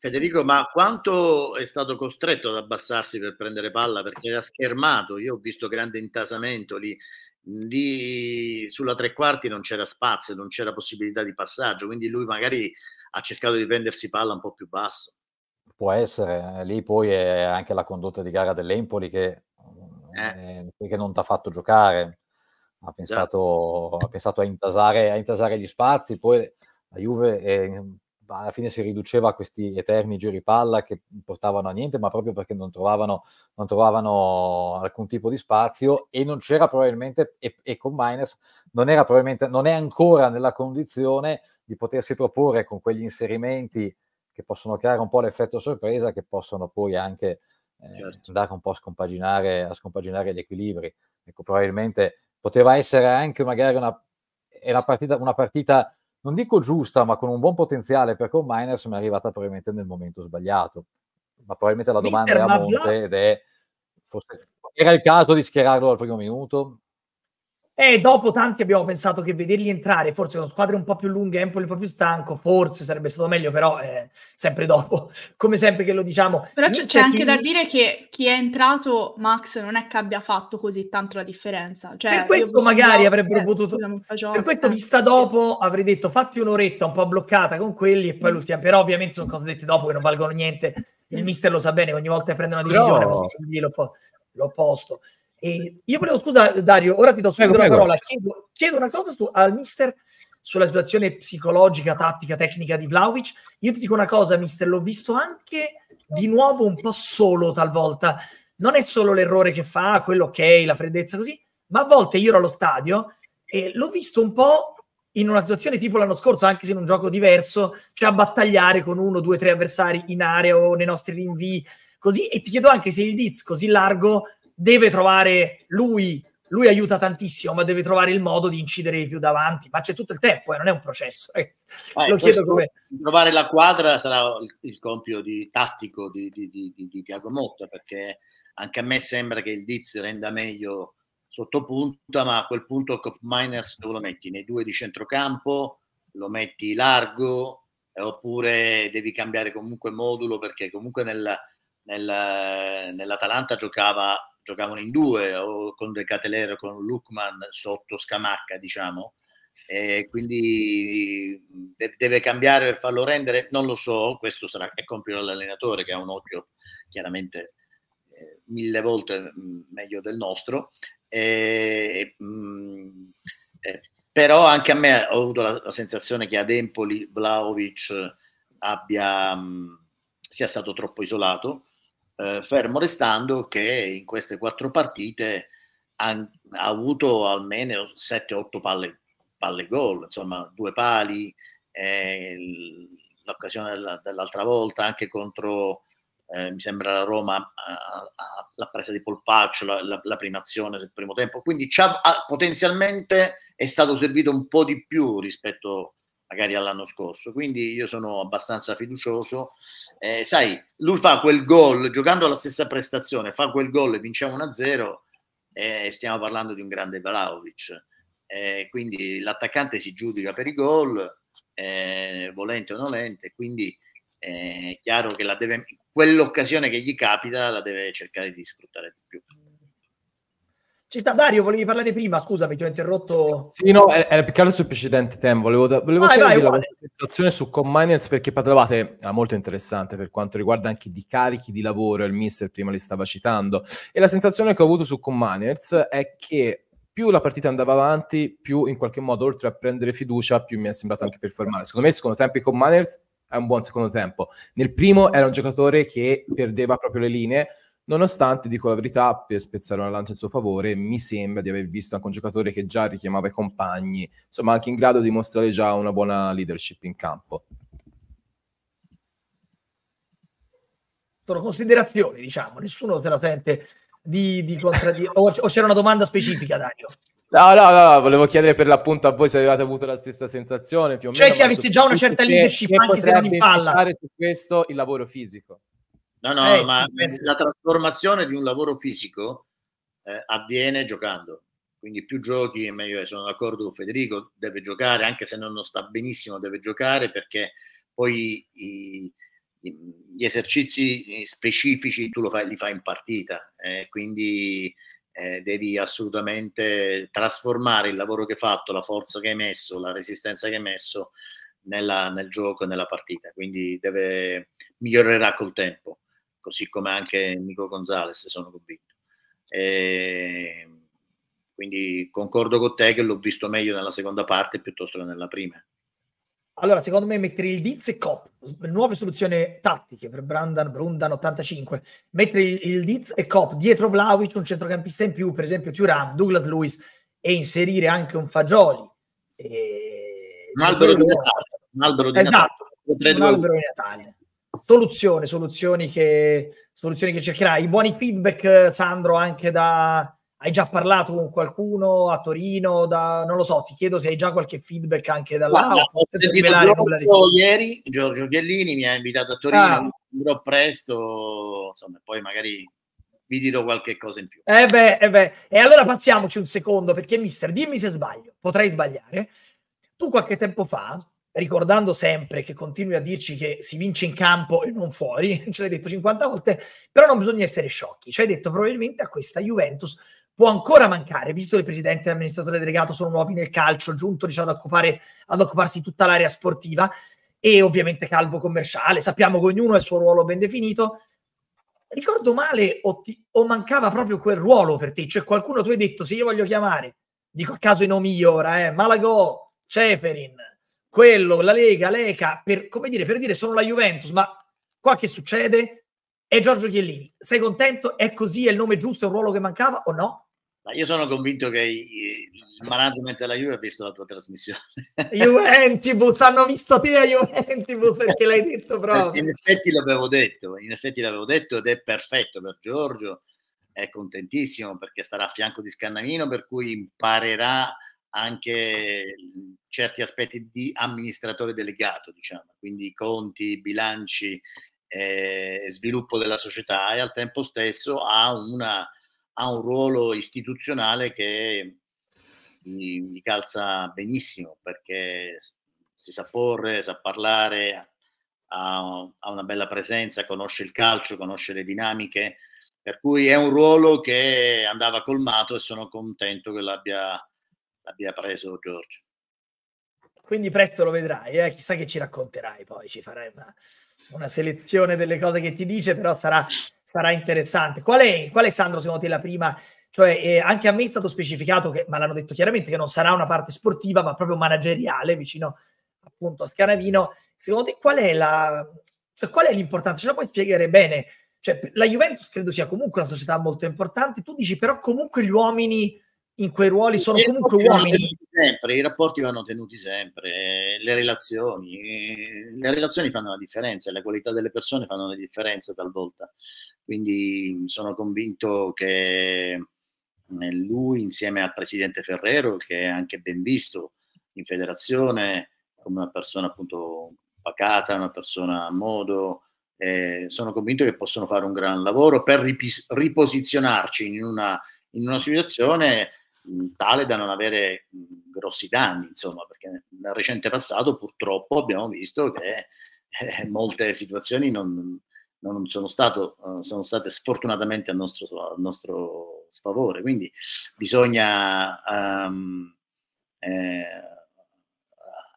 Speaker 2: Federico, ma quanto è stato costretto ad abbassarsi per prendere palla? Perché era schermato, io ho visto grande intasamento lì, lì sulla tre quarti non c'era spazio, non c'era possibilità di passaggio, quindi lui magari ha cercato di prendersi palla un po' più basso.
Speaker 3: Può essere, eh, lì poi è anche la condotta di gara dell'Empoli che, eh. eh che non ti ha fatto giocare, ha pensato, ha pensato a, intasare, a, intasare, gli spazi, poi la Juve è, ehm, alla fine si riduceva a questi eterni giri palla che portavano a niente, ma proprio perché non trovavano, non trovavano alcun tipo di spazio e non c'era probabilmente, e, e con Miners non era probabilmente, non è ancora nella condizione di potersi proporre con quegli inserimenti che possono creare un po' l'effetto sorpresa, che possono poi anche eh, certo. andare un po' a scompaginare, a scompaginare gli equilibri. Ecco, probabilmente poteva essere anche magari una, una, partita, una partita, non dico giusta, ma con un buon potenziale perché con Miners, ma è arrivata probabilmente nel momento sbagliato. Ma probabilmente la domanda è a monte ed è forse era il caso di schierarlo al primo minuto?
Speaker 1: E dopo tanti abbiamo pensato che vederli entrare, forse con squadre un po' più lunghe, Empoli un po' più stanco, forse sarebbe stato meglio, però eh, sempre dopo, come sempre che lo diciamo. Però c'è, c'è anche da
Speaker 4: dire che chi è entrato, Max, non è che abbia fatto così tanto la differenza. Cioè, per questo magari avrebbero eh, potuto... Fagiolo, per
Speaker 1: questo, eh, vista dopo, avrei detto fatti un'oretta un po' bloccata con quelli e poi mm. l'ultima. Però ovviamente sono cose dette dopo che non valgono niente. Il mister lo sa bene, ogni volta che prende una decisione, però... l'opposto. E io volevo, scusa Dario, ora ti do subito prego, la prego. parola, chiedo, chiedo, una cosa su, al mister sulla situazione psicologica, tattica, tecnica di Vlaovic. Io ti dico una cosa, mister, l'ho visto anche di nuovo un po' solo talvolta. Non è solo l'errore che fa, quello ok, la freddezza così, ma a volte io ero allo stadio e l'ho visto un po' in una situazione tipo l'anno scorso, anche se in un gioco diverso, cioè a battagliare con uno, due, tre avversari in area o nei nostri rinvii, così. E ti chiedo anche se il Diz così largo deve trovare lui, lui aiuta tantissimo, ma deve trovare il modo di incidere di più davanti, ma c'è tutto il tempo, eh, non è un processo. Eh.
Speaker 2: Eh, Lo chiedo come... Trovare la quadra sarà il compito di, tattico di, di, di, di Tiago Motta, perché anche a me sembra che il Diz renda meglio sottopunta, ma a quel punto Cop Miners dove lo metti? Nei due di centrocampo, lo metti largo, eh, oppure devi cambiare comunque modulo perché comunque nel, nel, nell'Atalanta giocava giocavano in due o con Del Catelero con Lukman sotto Scamacca diciamo e quindi deve cambiare per farlo rendere non lo so questo sarà, è compito dell'allenatore che ha un occhio chiaramente eh, mille volte mm, meglio del nostro e, mh, mm, eh, però anche a me ho avuto la, la sensazione che ad Empoli Vlaovic abbia mh, mm, sia stato troppo isolato eh, fermo restando che in queste quattro partite ha, ha avuto almeno 7-8 palle, palle gol, insomma due pali, eh, l'occasione della, dell'altra volta anche contro, eh, mi sembra la Roma, a, a, la presa di Polpaccio, la, la, la primazione del primo tempo, quindi ha, potenzialmente è stato servito un po' di più rispetto a magari all'anno scorso. Quindi io sono abbastanza fiducioso. Eh, sai, lui fa quel gol, giocando alla stessa prestazione, fa quel gol e vinciamo 1-0 e eh, stiamo parlando di un grande Vlaovic. Eh, quindi l'attaccante si giudica per i gol, eh, volente o nolente, quindi eh, è chiaro che deve, quell'occasione che gli capita la deve cercare di sfruttare
Speaker 1: ci sta, Dario, volevi parlare prima, scusami, ti ho interrotto.
Speaker 5: Sì, no, era più che altro sul precedente tempo, volevo, da, volevo vai, vai, la vostra sensazione su Comminance perché parlavate, era molto interessante per quanto riguarda anche di carichi di lavoro, il mister prima li stava citando, e la sensazione che ho avuto su Comminance è che più la partita andava avanti, più in qualche modo, oltre a prendere fiducia, più mi è sembrato anche performare. Secondo me il secondo tempo i Manners è un buon secondo tempo. Nel primo era un giocatore che perdeva proprio le linee, Nonostante, dico la verità, per spezzare una lancia in suo favore, mi sembra di aver visto anche un giocatore che già richiamava i compagni, insomma anche in grado di mostrare già una buona leadership in campo.
Speaker 1: Sono considerazioni, diciamo, nessuno te la sente di, di contraddire. o, c'era una domanda specifica, Dario?
Speaker 5: No, no, no, volevo chiedere per l'appunto a voi se avevate avuto la stessa
Speaker 2: sensazione più o cioè meno. C'è chi avesse già una certa leadership anche se non in palla.
Speaker 5: su questo il lavoro
Speaker 2: fisico. No, no, eh, ma sì, la trasformazione di un lavoro fisico eh, avviene giocando. Quindi più giochi e meglio è. Sono d'accordo con Federico, deve giocare, anche se non sta benissimo, deve giocare perché poi i, i, gli esercizi eh, specifici tu fai, li fai in partita. Eh, quindi eh, devi assolutamente trasformare il lavoro che hai fatto, la forza che hai messo, la resistenza che hai messo nella, nel gioco e nella partita. Quindi deve, migliorerà col tempo così come anche Nico Gonzalez, sono convinto. E ehm, quindi concordo con te che l'ho visto meglio nella seconda parte piuttosto che nella prima.
Speaker 1: Allora, secondo me mettere il Diz e Cop, nuove soluzioni tattiche per Brandan, Brundan 85, mettere il Diz e Cop dietro Vlaovic, un centrocampista in più, per esempio Turam, Douglas Lewis, e inserire anche un Fagioli. E...
Speaker 2: Eh, un albero di Natale. Un albero di esatto, Natale. un albero
Speaker 1: di Natale soluzione, soluzioni che, soluzioni che cercherà. I buoni feedback, Sandro, anche da... Hai già parlato con qualcuno a Torino? Da, non lo so, ti chiedo se hai già qualche feedback anche da là. ieri
Speaker 2: Giorgio Ghellini mi ha invitato a Torino, ah. presto, insomma, poi magari vi dirò qualche cosa in più.
Speaker 1: Eh beh, eh beh. E allora passiamoci un secondo, perché mister, dimmi se sbaglio, potrei sbagliare. Tu qualche tempo fa ricordando sempre che continui a dirci che si vince in campo e non fuori, ce l'hai detto 50 volte, però non bisogna essere sciocchi, ci hai detto probabilmente a questa Juventus può ancora mancare, visto che il presidente e l'amministratore delegato sono nuovi nel calcio, giunto diciamo, ad, occupare, ad occuparsi di tutta l'area sportiva e ovviamente calvo commerciale, sappiamo che ognuno ha il suo ruolo ben definito, ricordo male o, ti, o, mancava proprio quel ruolo per te, cioè qualcuno tu hai detto se io voglio chiamare, dico a caso i nomi io ora, eh, Malagò, Ceferin, quello, la Lega, l'ECA, per, come dire, per dire sono la Juventus, ma qua che succede? È Giorgio Chiellini. Sei contento? È così? È il nome giusto? È un ruolo che mancava o no?
Speaker 2: Ma io sono convinto che il management della Juve ha visto la tua trasmissione.
Speaker 1: Juventus, hanno visto te a Juventus perché l'hai detto proprio. In effetti
Speaker 2: l'avevo detto, in effetti l'avevo detto ed è perfetto per Giorgio, è contentissimo perché starà a fianco di Scannamino per cui imparerà anche certi aspetti di amministratore delegato, diciamo, quindi conti, bilanci, eh, sviluppo della società e al tempo stesso ha, una, ha un ruolo istituzionale che mi, mi calza benissimo perché si sa porre, sa parlare, ha, ha una bella presenza, conosce il calcio, conosce le dinamiche, per cui è un ruolo che andava colmato e sono contento che l'abbia abbia preso Giorgio.
Speaker 1: Quindi presto lo vedrai, eh? chissà che ci racconterai poi, ci farai una, una selezione delle cose che ti dice, però sarà, sarà interessante. Qual è, qual è, Sandro, secondo te la prima? Cioè, eh, anche a me è stato specificato, che, ma l'hanno detto chiaramente, che non sarà una parte sportiva, ma proprio manageriale, vicino appunto a Scanavino. Secondo te qual è, la, cioè, qual è l'importanza? Ce la puoi spiegare bene? Cioè, la Juventus credo sia comunque una società molto importante, tu dici però comunque gli uomini in quei ruoli sono comunque uomini.
Speaker 2: Sempre, I rapporti vanno tenuti sempre, eh, le relazioni, eh, le relazioni fanno la differenza, la qualità delle persone fanno la differenza talvolta. Quindi sono convinto che eh, lui insieme al presidente Ferrero, che è anche ben visto in federazione come una persona appunto pacata, una persona a modo, eh, sono convinto che possono fare un gran lavoro per ripos- riposizionarci in una in una situazione Mm, tale da non avere mm, grossi danni, insomma, perché nel recente passato purtroppo abbiamo visto che eh, molte situazioni non, non sono, stato, eh, sono, state sfortunatamente a nostro, a nostro sfavore, quindi bisogna um, eh,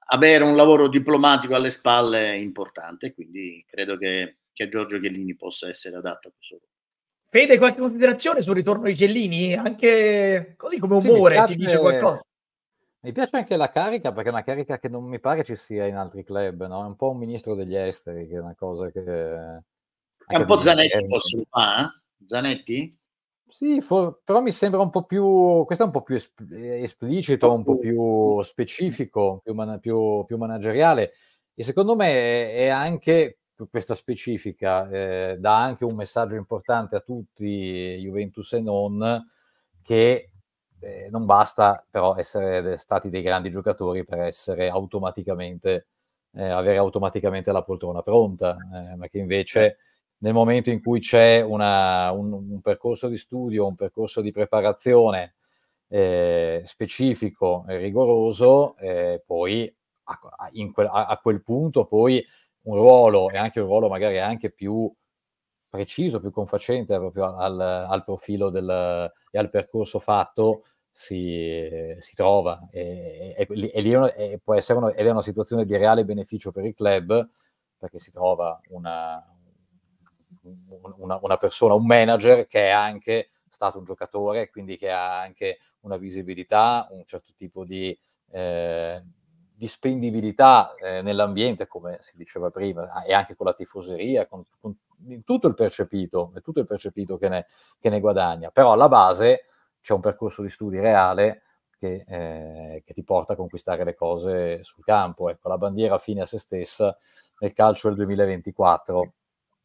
Speaker 2: avere un lavoro diplomatico alle spalle importante, quindi credo che, che Giorgio Chiellini possa essere adatto a questo lavoro.
Speaker 1: Fede, qualche considerazione sul ritorno di Chiellini? Anche così come umore sì, piace, ti dice qualcosa?
Speaker 3: Mi piace anche la carica perché è una carica che non mi pare ci sia in altri club, no? È un po' un ministro degli esteri, che è una cosa che... È un po' Zanetti, eh.
Speaker 2: forse lo eh? Zanetti?
Speaker 3: Sì, for- però mi sembra un po' più, questo è un po' più es- eh, esplicito, un po' più specifico, più, man- più, più manageriale e secondo me è anche questa specifica eh, dà anche un messaggio importante a tutti, Juventus e non, che eh, non basta però essere stati dei grandi giocatori per essere automaticamente, eh, avere automaticamente la poltrona pronta, eh, ma che invece nel momento in cui c'è una, un, un, percorso di studio, un percorso di preparazione eh, specifico e rigoroso, eh, poi a, a, quel, a, a quel punto poi un ruolo e anche un ruolo magari anche più preciso, più confacente proprio al, al profilo del, e al percorso fatto si, si trova e, e, e lì una, e può essere una, ed è una situazione di reale beneficio per il club perché si trova una, una, una persona, un manager che è anche stato un giocatore, quindi che ha anche una visibilità, un certo tipo di... Eh, di spendibilità eh, nell'ambiente, come si diceva prima, ah, e anche con la tifoseria, con, con tutto il percepito, tutto il percepito che, ne, che, ne, guadagna. Però alla base c'è un percorso di studi reale che, eh, che ti porta a conquistare le cose sul campo. Ecco, la bandiera fine a se stessa nel calcio del 2024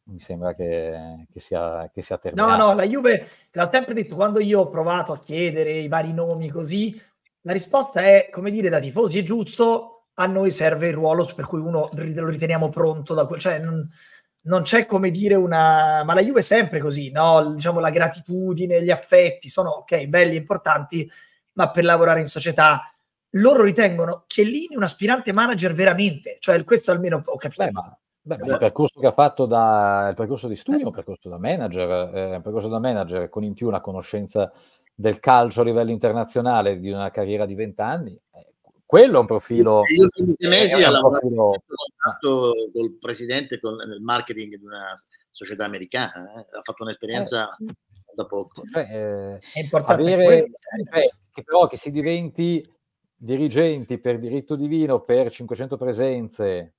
Speaker 3: mi sembra che, che, sia, che sia terminato. No, no, la
Speaker 1: Juve, l'ha sempre detto, quando io ho provato a chiedere i vari nomi così, la risposta è, come dire, da tifosi è giusto, a noi serve il ruolo per cui uno lo riteniamo pronto, da, cioè non, non, c'è come dire una... Ma la Juve è sempre così, no? Diciamo la gratitudine, gli affetti sono, ok, belli, importanti, ma per lavorare in società loro ritengono Chiellini un aspirante manager veramente, cioè questo almeno ho capito. Beh, ma...
Speaker 3: Beh, il percorso che ha fatto da, il percorso di studio, un percorso da manager, eh, un percorso da manager con in più una conoscenza del calcio a livello internazionale di una carriera di 20 anni eh, quello è un profilo. Io in questi mesi ho lavorato profilo...
Speaker 2: con il presidente con, nel marketing di una società americana, eh. ha fatto un'esperienza eh, da poco. Beh,
Speaker 3: cioè, è importante avere, quello, che però che si diventi dirigenti per diritto divino per 500 presenze.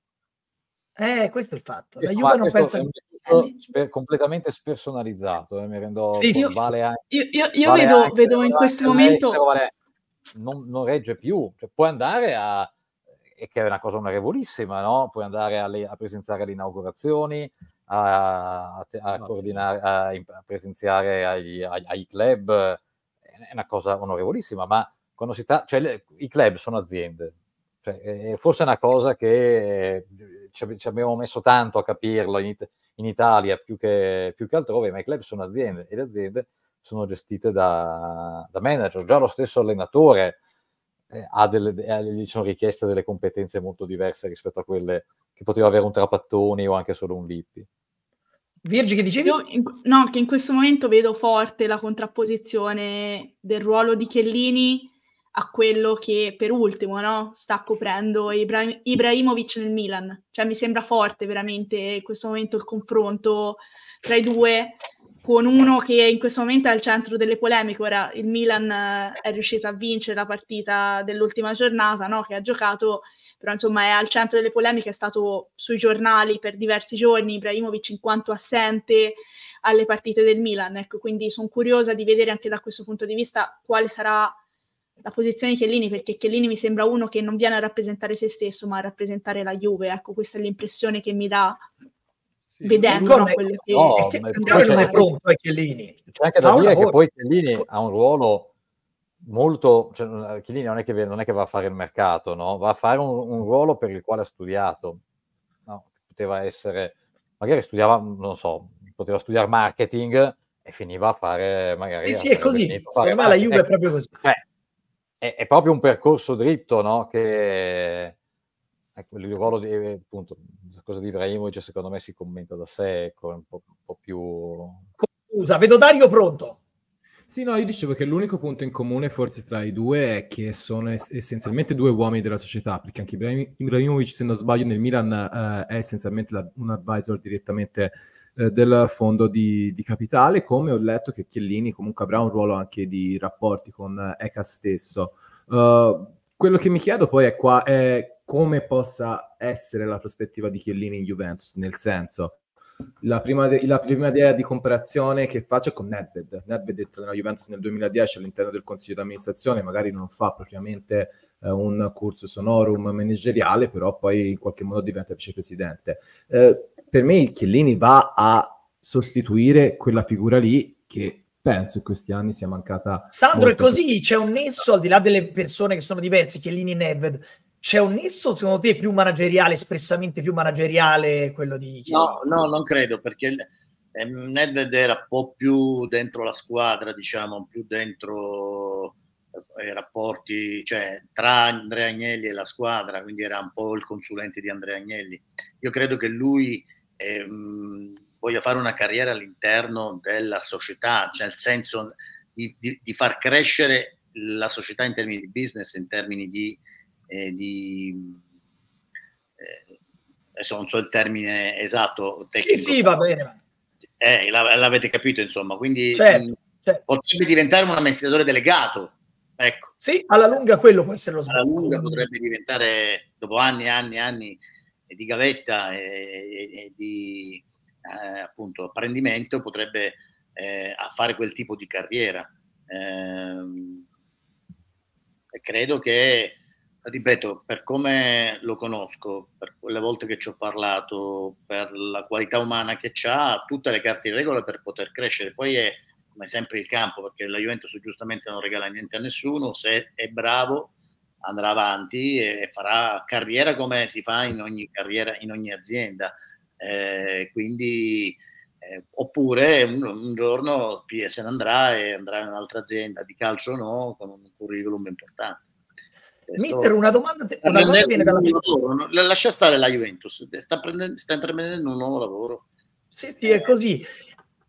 Speaker 1: Eh, questo è il fatto. La Juve non pensa questo, tutto eh,
Speaker 3: sper- completamente spersonalizzato, eh, mi rendo sì, sì, vale anche, io,
Speaker 4: io, io vale vedo, anche, vedo in questo momento... Vale,
Speaker 3: non, non, regge più, cioè, puoi andare a... E eh, che è una cosa onorevolissima, no? Puoi andare a, le, a presenziare le inaugurazioni, a, a, no, ah, coordinare, sì. a, presenziare ai, ai, ai, club, è una cosa onorevolissima, ma quando si tratta, cioè i club sono aziende, cioè, forse è una cosa che eh, ci, ci abbiamo messo tanto a capirlo in, It- in Italia più che, più che, altrove, ma i club sono aziende e le aziende sono gestite da, da manager. Già lo stesso allenatore eh, ha delle, eh, gli sono richieste delle competenze molto diverse rispetto a quelle che poteva avere un Trapattoni o anche solo un Lippi.
Speaker 1: Virgi,
Speaker 4: che dicevi? In, no, che in questo momento vedo forte la contrapposizione del ruolo di Chiellini a quello che per ultimo no, sta coprendo Ibra- Ibrahimovic nel Milan. Cioè, mi sembra forte veramente in questo momento il confronto tra i due, con uno che in questo momento è al centro delle polemiche. Ora il Milan eh, è riuscito a vincere la partita dell'ultima giornata no, che ha giocato, però insomma è al centro delle polemiche, è stato sui giornali per diversi giorni Ibrahimovic in quanto assente alle partite del Milan. Ecco, quindi sono curiosa di vedere anche da questo punto di vista quale sarà la posizione di Chiellini, perché Chiellini mi sembra uno che non viene a rappresentare se stesso, ma a rappresentare la Juve. Ecco, questa è l'impressione che mi dà sì, vedendo no, quello che... No, che... Ma
Speaker 3: non è pronto
Speaker 1: a eh, Chiellini.
Speaker 3: C'è anche da dire che poi Chiellini ha un ruolo molto... Cioè, Chiellini non è, che, non è, che, va a fare il mercato, no? va a fare un, un ruolo per il quale ha studiato. No? Poteva essere... Magari studiava, non so, poteva studiare marketing e finiva a fare magari... Sì, sì, eh, è così. Fare, ma la Juve è proprio così. Eh, è, è proprio un percorso dritto, no? Che ecco, il ruolo di, eh, appunto, la cosa di Ibrahimovic secondo me si commenta da sé, ecco, un
Speaker 5: po', un po più... Scusa, vedo Dario pronto. Sì, no, io dicevo che l'unico punto in comune forse tra i due è che sono es- essenzialmente due uomini della società, perché anche Ibrahimovic, se non sbaglio, nel Milan eh, è essenzialmente la- un advisor direttamente eh, del fondo di-, di-, capitale, come ho letto che Chiellini comunque avrà un ruolo anche di rapporti con ECA stesso. Uh, quello che mi chiedo poi è, qua, è come possa essere la prospettiva di Chiellini in Juventus, nel senso la prima, de- la prima, idea di comparazione che faccio è con Nedved. Nedved entra nella Juventus nel 2010 all'interno del consiglio di amministrazione, magari non fa propriamente eh, un corso honorum manageriale, però poi in qualche modo diventa vicepresidente. Eh, per me Chiellini va a sostituire quella figura lì che penso in questi anni sia mancata. Sandro, è
Speaker 1: così, c'è un nesso al di là delle persone che sono diverse, Chiellini e Nedved, c'è un nesso secondo te più manageriale, espressamente più manageriale quello di Chiellini? No,
Speaker 2: no, non credo perché Nedved eh, era un po' più dentro la squadra, diciamo, più dentro eh, i rapporti cioè, tra Andrea Agnelli e la squadra, quindi era un po' il consulente di Andrea Agnelli. Io credo che lui eh, voglia fare una carriera all'interno della società, cioè nel senso di, di, di far crescere la società in termini di business, in termini di eh, di... Eh, adesso non so il termine esatto tecnico. Sì, sì va bene. Eh, l'avete capito, insomma. Quindi certo, mm, certo. potrebbe diventare un amministratore delegato. Ecco. Sì, alla lunga quello può essere lo sbocco. Alla lunga potrebbe diventare, dopo anni e anni e anni eh, di gavetta e, e di eh, appunto apprendimento, potrebbe eh, fare quel tipo di carriera. Eh, credo che ripeto, per come lo conosco, per quelle volte che ci ho parlato, per la qualità umana che ha, tutte le carte in regola per poter crescere. Poi è come sempre il campo, perché la Juventus giustamente non regala niente a nessuno, se è bravo andrà avanti e farà carriera come si fa in ogni carriera, in ogni azienda. Eh, quindi, eh, oppure un, un giorno se ne andrà e andrà in un'altra azienda di calcio o no, con un curriculum importante. Mister, una
Speaker 1: domanda, una domanda viene dalla lavoro,
Speaker 2: Lascia stare la Juventus, sta, prendendo, sta intraprendendo un nuovo lavoro. Sì, sì, è così.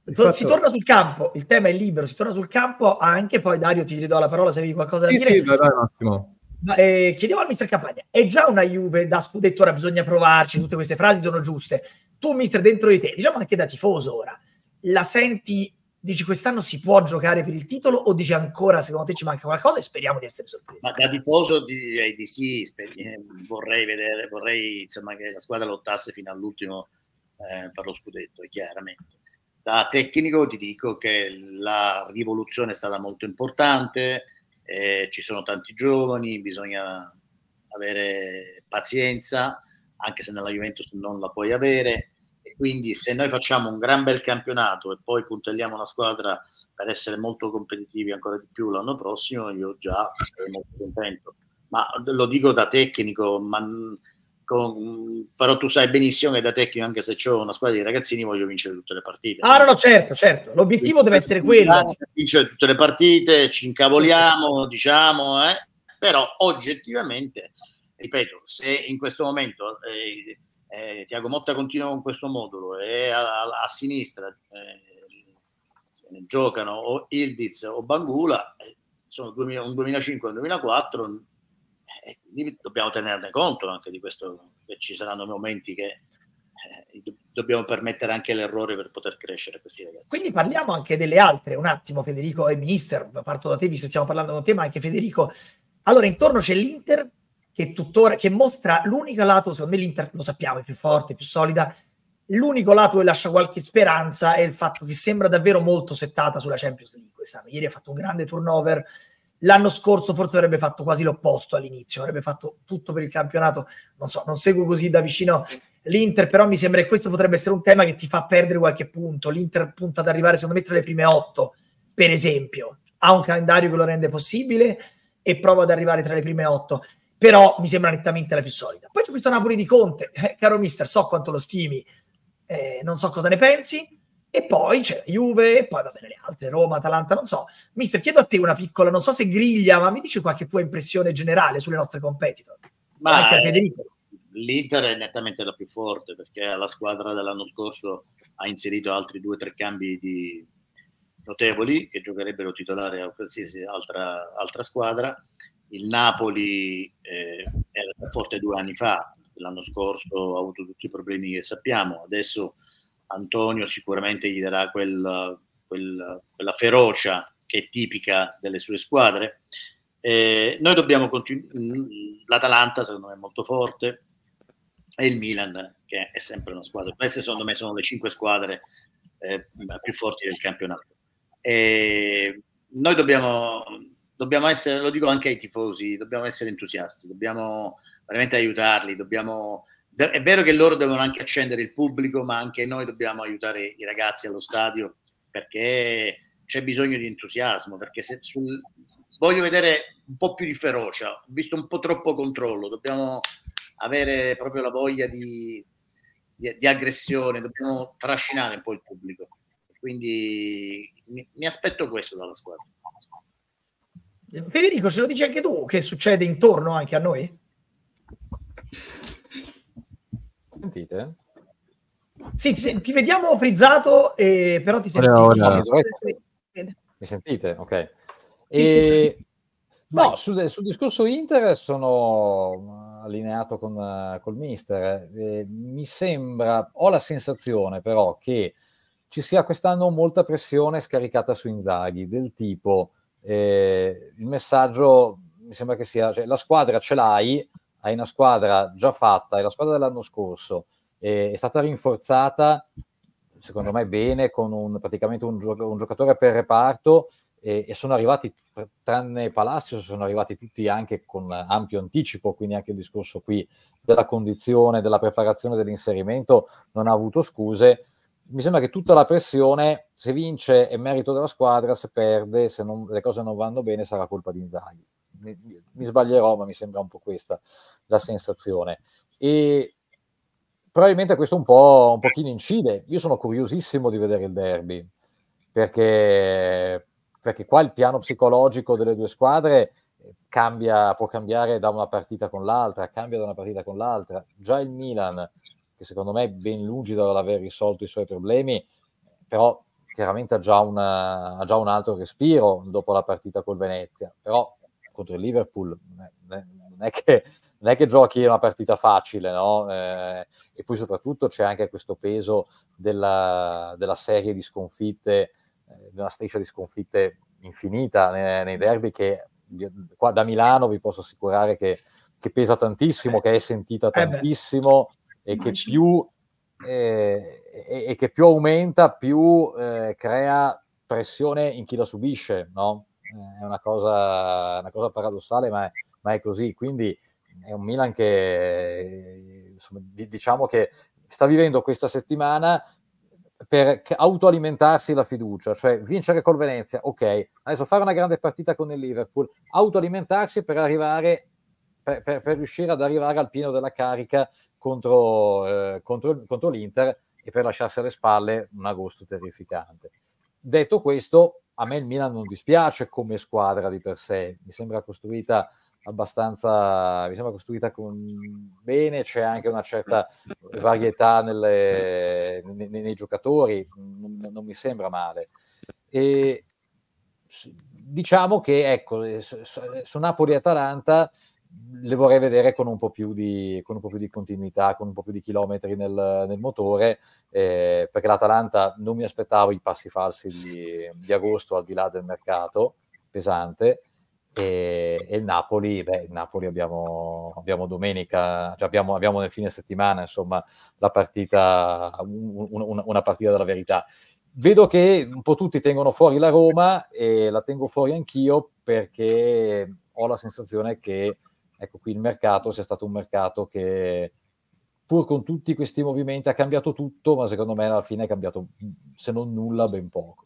Speaker 2: Infatti... Si torna
Speaker 1: sul campo, il tema è libero, si torna sul campo anche, poi Dario ti ridò la parola se avevi qualcosa da dire. Sì, dai, dai
Speaker 5: Massimo.
Speaker 1: Eh, chiediamo al mister Campagna, è già una Juve da scudetto, ora bisogna provarci, tutte queste frasi sono giuste. Tu mister dentro di te, diciamo anche da tifoso ora, la senti dici quest'anno si può giocare per il titolo o dici ancora secondo te ci manca qualcosa e
Speaker 2: speriamo di essere sorpresi? Ma da tifoso direi eh, di sì, sper- eh, vorrei vedere, vorrei insomma, che la squadra lottasse fino all'ultimo eh, per lo scudetto, chiaramente. Da tecnico ti dico che la rivoluzione è stata molto importante, eh, ci sono tanti giovani, bisogna avere pazienza, anche se nella Juventus non la puoi avere, e quindi se noi facciamo un gran bel campionato e poi puntelliamo la squadra per essere molto competitivi ancora di più l'anno prossimo, io già sarei molto contento. Ma lo dico da tecnico, ma con, però tu sai benissimo che da tecnico, anche se ho una squadra di ragazzini, voglio vincere tutte le partite. Ah, no,
Speaker 1: no, certo, certo. L'obiettivo deve essere quello.
Speaker 2: Vincere tutte le partite, ci incavoliamo, diciamo, eh? però oggettivamente, ripeto, se in questo momento eh, eh, Tiago Motta continua con questo modulo, e a, a, a sinistra, eh, giocano o Ildiz o Bangula, eh, sono 2000, un 2005 un 2004, eh, quindi dobbiamo tenerne conto anche di questo, che ci saranno momenti che eh, dobbiamo permettere anche l'errore per poter crescere questi ragazzi.
Speaker 1: Quindi parliamo anche delle altre, un attimo Federico e Minister, parto da te, visto che stiamo parlando di un tema, anche Federico. Allora, intorno c'è l'Inter, che tuttora che mostra l'unico lato, secondo me l'Inter lo sappiamo, è più forte, più solida. L'unico lato che lascia qualche speranza è il fatto che sembra davvero molto settata sulla Champions League quest'anno. Ieri ha fatto un grande turnover, l'anno scorso forse avrebbe fatto quasi l'opposto all'inizio, avrebbe fatto tutto per il campionato. Non so, non seguo così da vicino l'Inter, però mi sembra che questo potrebbe essere un tema che ti fa perdere qualche punto. L'Inter punta ad arrivare, secondo me, tra le prime otto, per esempio. Ha un calendario che lo rende possibile e prova ad arrivare tra le prime otto però mi sembra nettamente la più solida. Poi c'è questo Napoli di Conte, eh, caro mister, so quanto lo stimi, eh, non so cosa ne pensi, e poi c'è Juve, e poi va bene le altre, Roma, Atalanta, non so. Mister, chiedo a te una piccola, non so se griglia, ma mi dici qualche tua impressione generale sulle nostre competitor. Ma anche a Federico.
Speaker 2: L'Inter è nettamente la più forte perché la squadra dell'anno scorso ha inserito altri due o tre cambi di, notevoli che giocherebbero titolare a qualsiasi altra, altra squadra il Napoli eh, era forte due anni fa, l'anno scorso ha avuto tutti i problemi che sappiamo, adesso Antonio sicuramente gli darà quel, quel, quella ferocia che è tipica delle sue squadre. Eh, noi dobbiamo continuare, l'Atalanta secondo me è molto forte e il Milan che è sempre una squadra, queste secondo me sono le cinque squadre eh, più forti del campionato. Eh, noi dobbiamo dobbiamo essere, lo dico anche ai tifosi, dobbiamo essere entusiasti, dobbiamo veramente aiutarli, dobbiamo... È vero che loro devono anche accendere il pubblico, ma anche noi dobbiamo aiutare i ragazzi allo stadio perché c'è bisogno di entusiasmo, perché se sul, voglio vedere un po' più di ferocia, ho visto un po' troppo controllo, dobbiamo avere proprio la voglia di, di, di aggressione, dobbiamo trascinare un po' il pubblico. Quindi mi, mi aspetto questo dalla squadra.
Speaker 1: Federico, ce lo dici anche tu che succede intorno anche a noi? Sentite? Sì, sì ti vediamo frizzato,
Speaker 3: eh, però ti sentite. Ora, ora. Ah, mi sentite? Ok. E... Sì, sì, no, sul, sul, discorso Inter sono mm, allineato con col mister. Eh, mi sembra, ho la sensazione però che ci sia quest'anno molta pressione scaricata su Inzaghi, del tipo eh, il messaggio mi sembra che sia, cioè, la squadra ce l'hai, hai una squadra già fatta, è la squadra dell'anno scorso, eh, è stata rinforzata, secondo me bene, con un, praticamente un, gio- un, giocatore per reparto eh, e sono arrivati, tranne Palacio, sono arrivati tutti anche con ampio anticipo, quindi anche il discorso qui della condizione, della preparazione, dell'inserimento non ha avuto scuse mi sembra che tutta la pressione, se vince è merito della squadra, se perde, se non, le cose non vanno bene, sarà colpa di Inzaghi. Mi, mi, sbaglierò, ma mi sembra un po' questa la sensazione. E probabilmente questo un po' un pochino incide. Io sono curiosissimo di vedere il derby, perché, perché qua il piano psicologico delle due squadre eh, cambia, può cambiare da una partita con l'altra, cambia da una partita con l'altra. Già il Milan che secondo me è ben lungi dall'aver risolto i suoi problemi, però chiaramente ha già, una, ha già un altro respiro dopo la partita col Venezia, però contro il Liverpool non è che non è che giochi una partita facile, no? Eh, e poi soprattutto c'è anche questo peso della, della serie di sconfitte, eh, di una striscia di sconfitte infinita nei, nei, derby che qua da Milano vi posso assicurare che, che pesa tantissimo, eh che è sentita eh tantissimo e che più, eh, e, e che più aumenta, più eh, crea pressione in chi la subisce, no? Eh, è una cosa, una cosa paradossale, ma è, ma è, così. Quindi è un Milan che, eh, insomma, diciamo che sta vivendo questa settimana per autoalimentarsi la fiducia, cioè vincere col Venezia, ok, adesso fare una grande partita con il Liverpool, autoalimentarsi per arrivare per, per, per, riuscire ad arrivare al pieno della carica contro, eh, contro, contro l'Inter e per lasciarsi alle spalle un agosto terrificante. Detto questo, a me il Milan non dispiace come squadra di per sé, mi sembra costruita abbastanza, mi sembra costruita con bene, c'è anche una certa varietà nelle, nei, nei, giocatori, non, non, mi sembra male. E diciamo che ecco, su Napoli e Atalanta le vorrei vedere con un, di, con un po' più di, continuità, con un po' più di chilometri nel, nel motore, eh, perché l'Atalanta non mi aspettavo i passi falsi di, di agosto al di là del mercato pesante e, il Napoli, beh, il Napoli abbiamo, abbiamo domenica, cioè abbiamo, abbiamo, nel fine settimana insomma la partita, un, un, una partita della verità. Vedo che un po' tutti tengono fuori la Roma e la tengo fuori anch'io perché ho la sensazione che ecco qui il mercato sia stato un mercato che pur con tutti questi movimenti ha cambiato tutto, ma secondo me alla fine è cambiato se non nulla ben poco.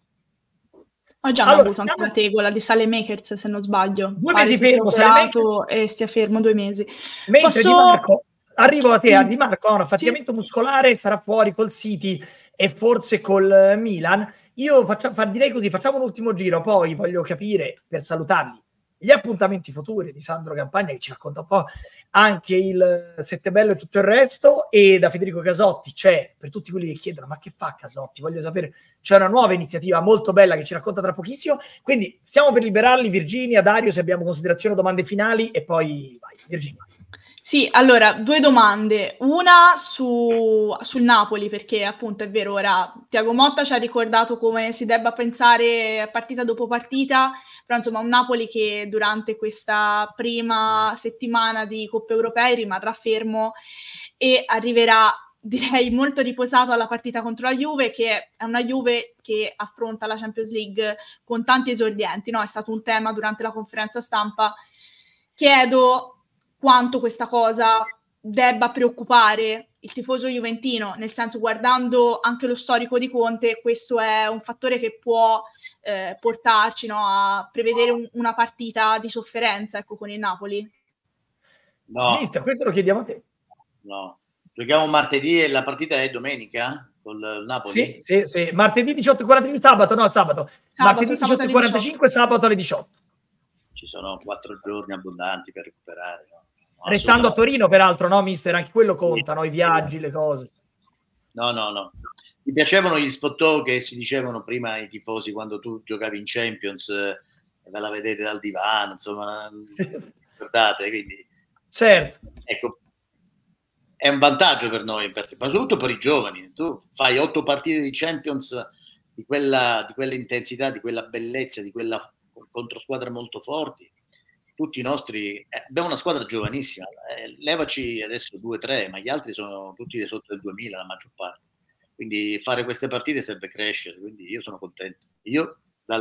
Speaker 4: Ho già allora, avuto anche una tegola di Sale Makers, se non sbaglio. Due Pare mesi fermo, operato e stia fermo due mesi. Mentre Posso... Di Marco, arrivo a te, mm. Di Marco un affaticamento
Speaker 1: sì. muscolare, sarà fuori col City e forse col eh, Milan. Io faccia, direi così, facciamo un ultimo giro, poi voglio capire, per salutarli, gli appuntamenti futuri di Sandro Campagna che ci racconta un po' anche il Sette Bello e tutto il resto e da Federico Casotti c'è, per tutti quelli che chiedono ma che fa Casotti, voglio sapere, c'è una nuova iniziativa molto bella che ci racconta tra pochissimo, quindi stiamo per liberarli Virginia, Dario se abbiamo considerazioni o domande finali e poi vai Virginia.
Speaker 4: Sì, allora, due domande. Una su, sul Napoli, perché appunto è vero, ora Tiago Motta ci ha ricordato come si debba pensare partita dopo partita, però insomma un Napoli che durante questa prima settimana di Coppe Europei rimarrà fermo e arriverà direi molto riposato alla partita contro la Juve, che è una Juve che affronta la Champions League con tanti esordienti, no? È stato un tema durante la conferenza stampa. Chiedo quanto questa cosa debba preoccupare il tifoso juventino, nel senso guardando anche lo storico di Conte, questo è un fattore che può eh, portarci no, a prevedere un, una partita di sofferenza ecco, con il Napoli.
Speaker 2: No.
Speaker 1: Mister, questo lo chiediamo a te.
Speaker 2: No, giochiamo martedì e la partita è domenica eh, con il Napoli. Sì, sì,
Speaker 1: sì. martedì 18.45, sabato, no, sabato. sabato martedì 18.45, sabato alle 18.
Speaker 2: Ci sono quattro giorni abbondanti per recuperare. No? Restando a Torino, peraltro, no, mister? Anche
Speaker 1: quello contano, i viaggi, le cose.
Speaker 2: No, no, no. Mi piacevano gli spottò che si dicevano prima ai tifosi quando tu giocavi in Champions, e eh, ve la vedete dal divano, insomma, guardate, quindi... Certo. Ecco, è un vantaggio per noi, perché, ma soprattutto per i giovani. Tu fai otto partite di Champions di quella, di quella intensità, di quella bellezza, di quella contro squadre molto forti tutti i nostri... Eh, abbiamo una squadra giovanissima, eh, levaci adesso 2-3 ma gli altri sono tutti sotto il 2000 la maggior parte. Quindi fare queste partite serve crescere, quindi io sono contento. Io da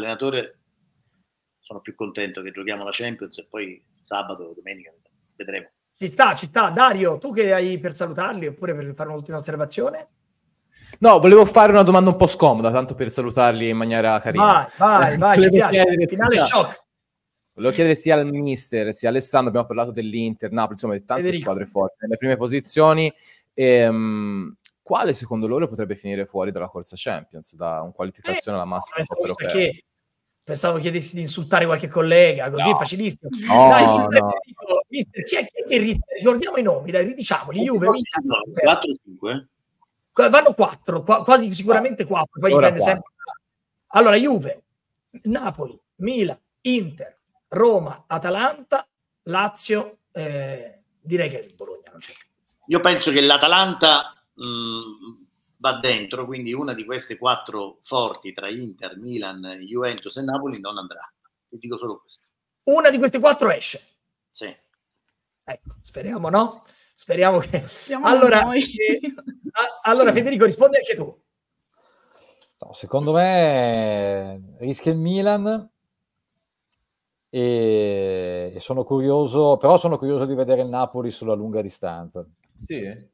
Speaker 2: sono più contento che giochiamo la Champions e poi sabato, domenica vedremo.
Speaker 1: Ci sta, ci sta. Dario, tu che hai per salutarli oppure per fare un'ultima osservazione?
Speaker 5: No, volevo fare una domanda un po' scomoda, tanto per salutarli in maniera carina. Vai, vai, vai, ci piace. Finale shock. Volevo chiedere sia al mister, sia Alessandro, abbiamo parlato dell'Inter, Napoli, insomma di tante squadre forti nelle prime posizioni. Ehm, quale secondo loro potrebbe finire fuori dalla corsa Champions, da un qualificazione eh, alla massima Coppa Europea? Che...
Speaker 1: Pensavo chiedessi di insultare qualche collega, così no. facilissimo.
Speaker 2: No, dai, no.
Speaker 1: mister, chi, è, chi è che rischia? Ricordiamo i nomi, dai, ridiciamoli. Juve, 4-5. Vanno 4, qua, quasi sicuramente 4, poi allora 4. sempre. Allora, Juve, Napoli, Milan, Inter, Roma, Atalanta, Lazio, eh, direi che il Bologna non c'è.
Speaker 2: Io penso che l'Atalanta mh, mm, va dentro, quindi una di queste quattro forti tra Inter, Milan, Juventus e Napoli non andrà. Ti dico solo questo.
Speaker 1: Una di queste quattro esce. Sì. Ecco, speriamo no. Speriamo che... Speriamo allora, eh, allora Federico, rispondi anche tu.
Speaker 3: No, secondo me eh, rischia il Milan e, e sono curioso, però sono curioso di vedere il Napoli sulla lunga distanza.
Speaker 5: Sì,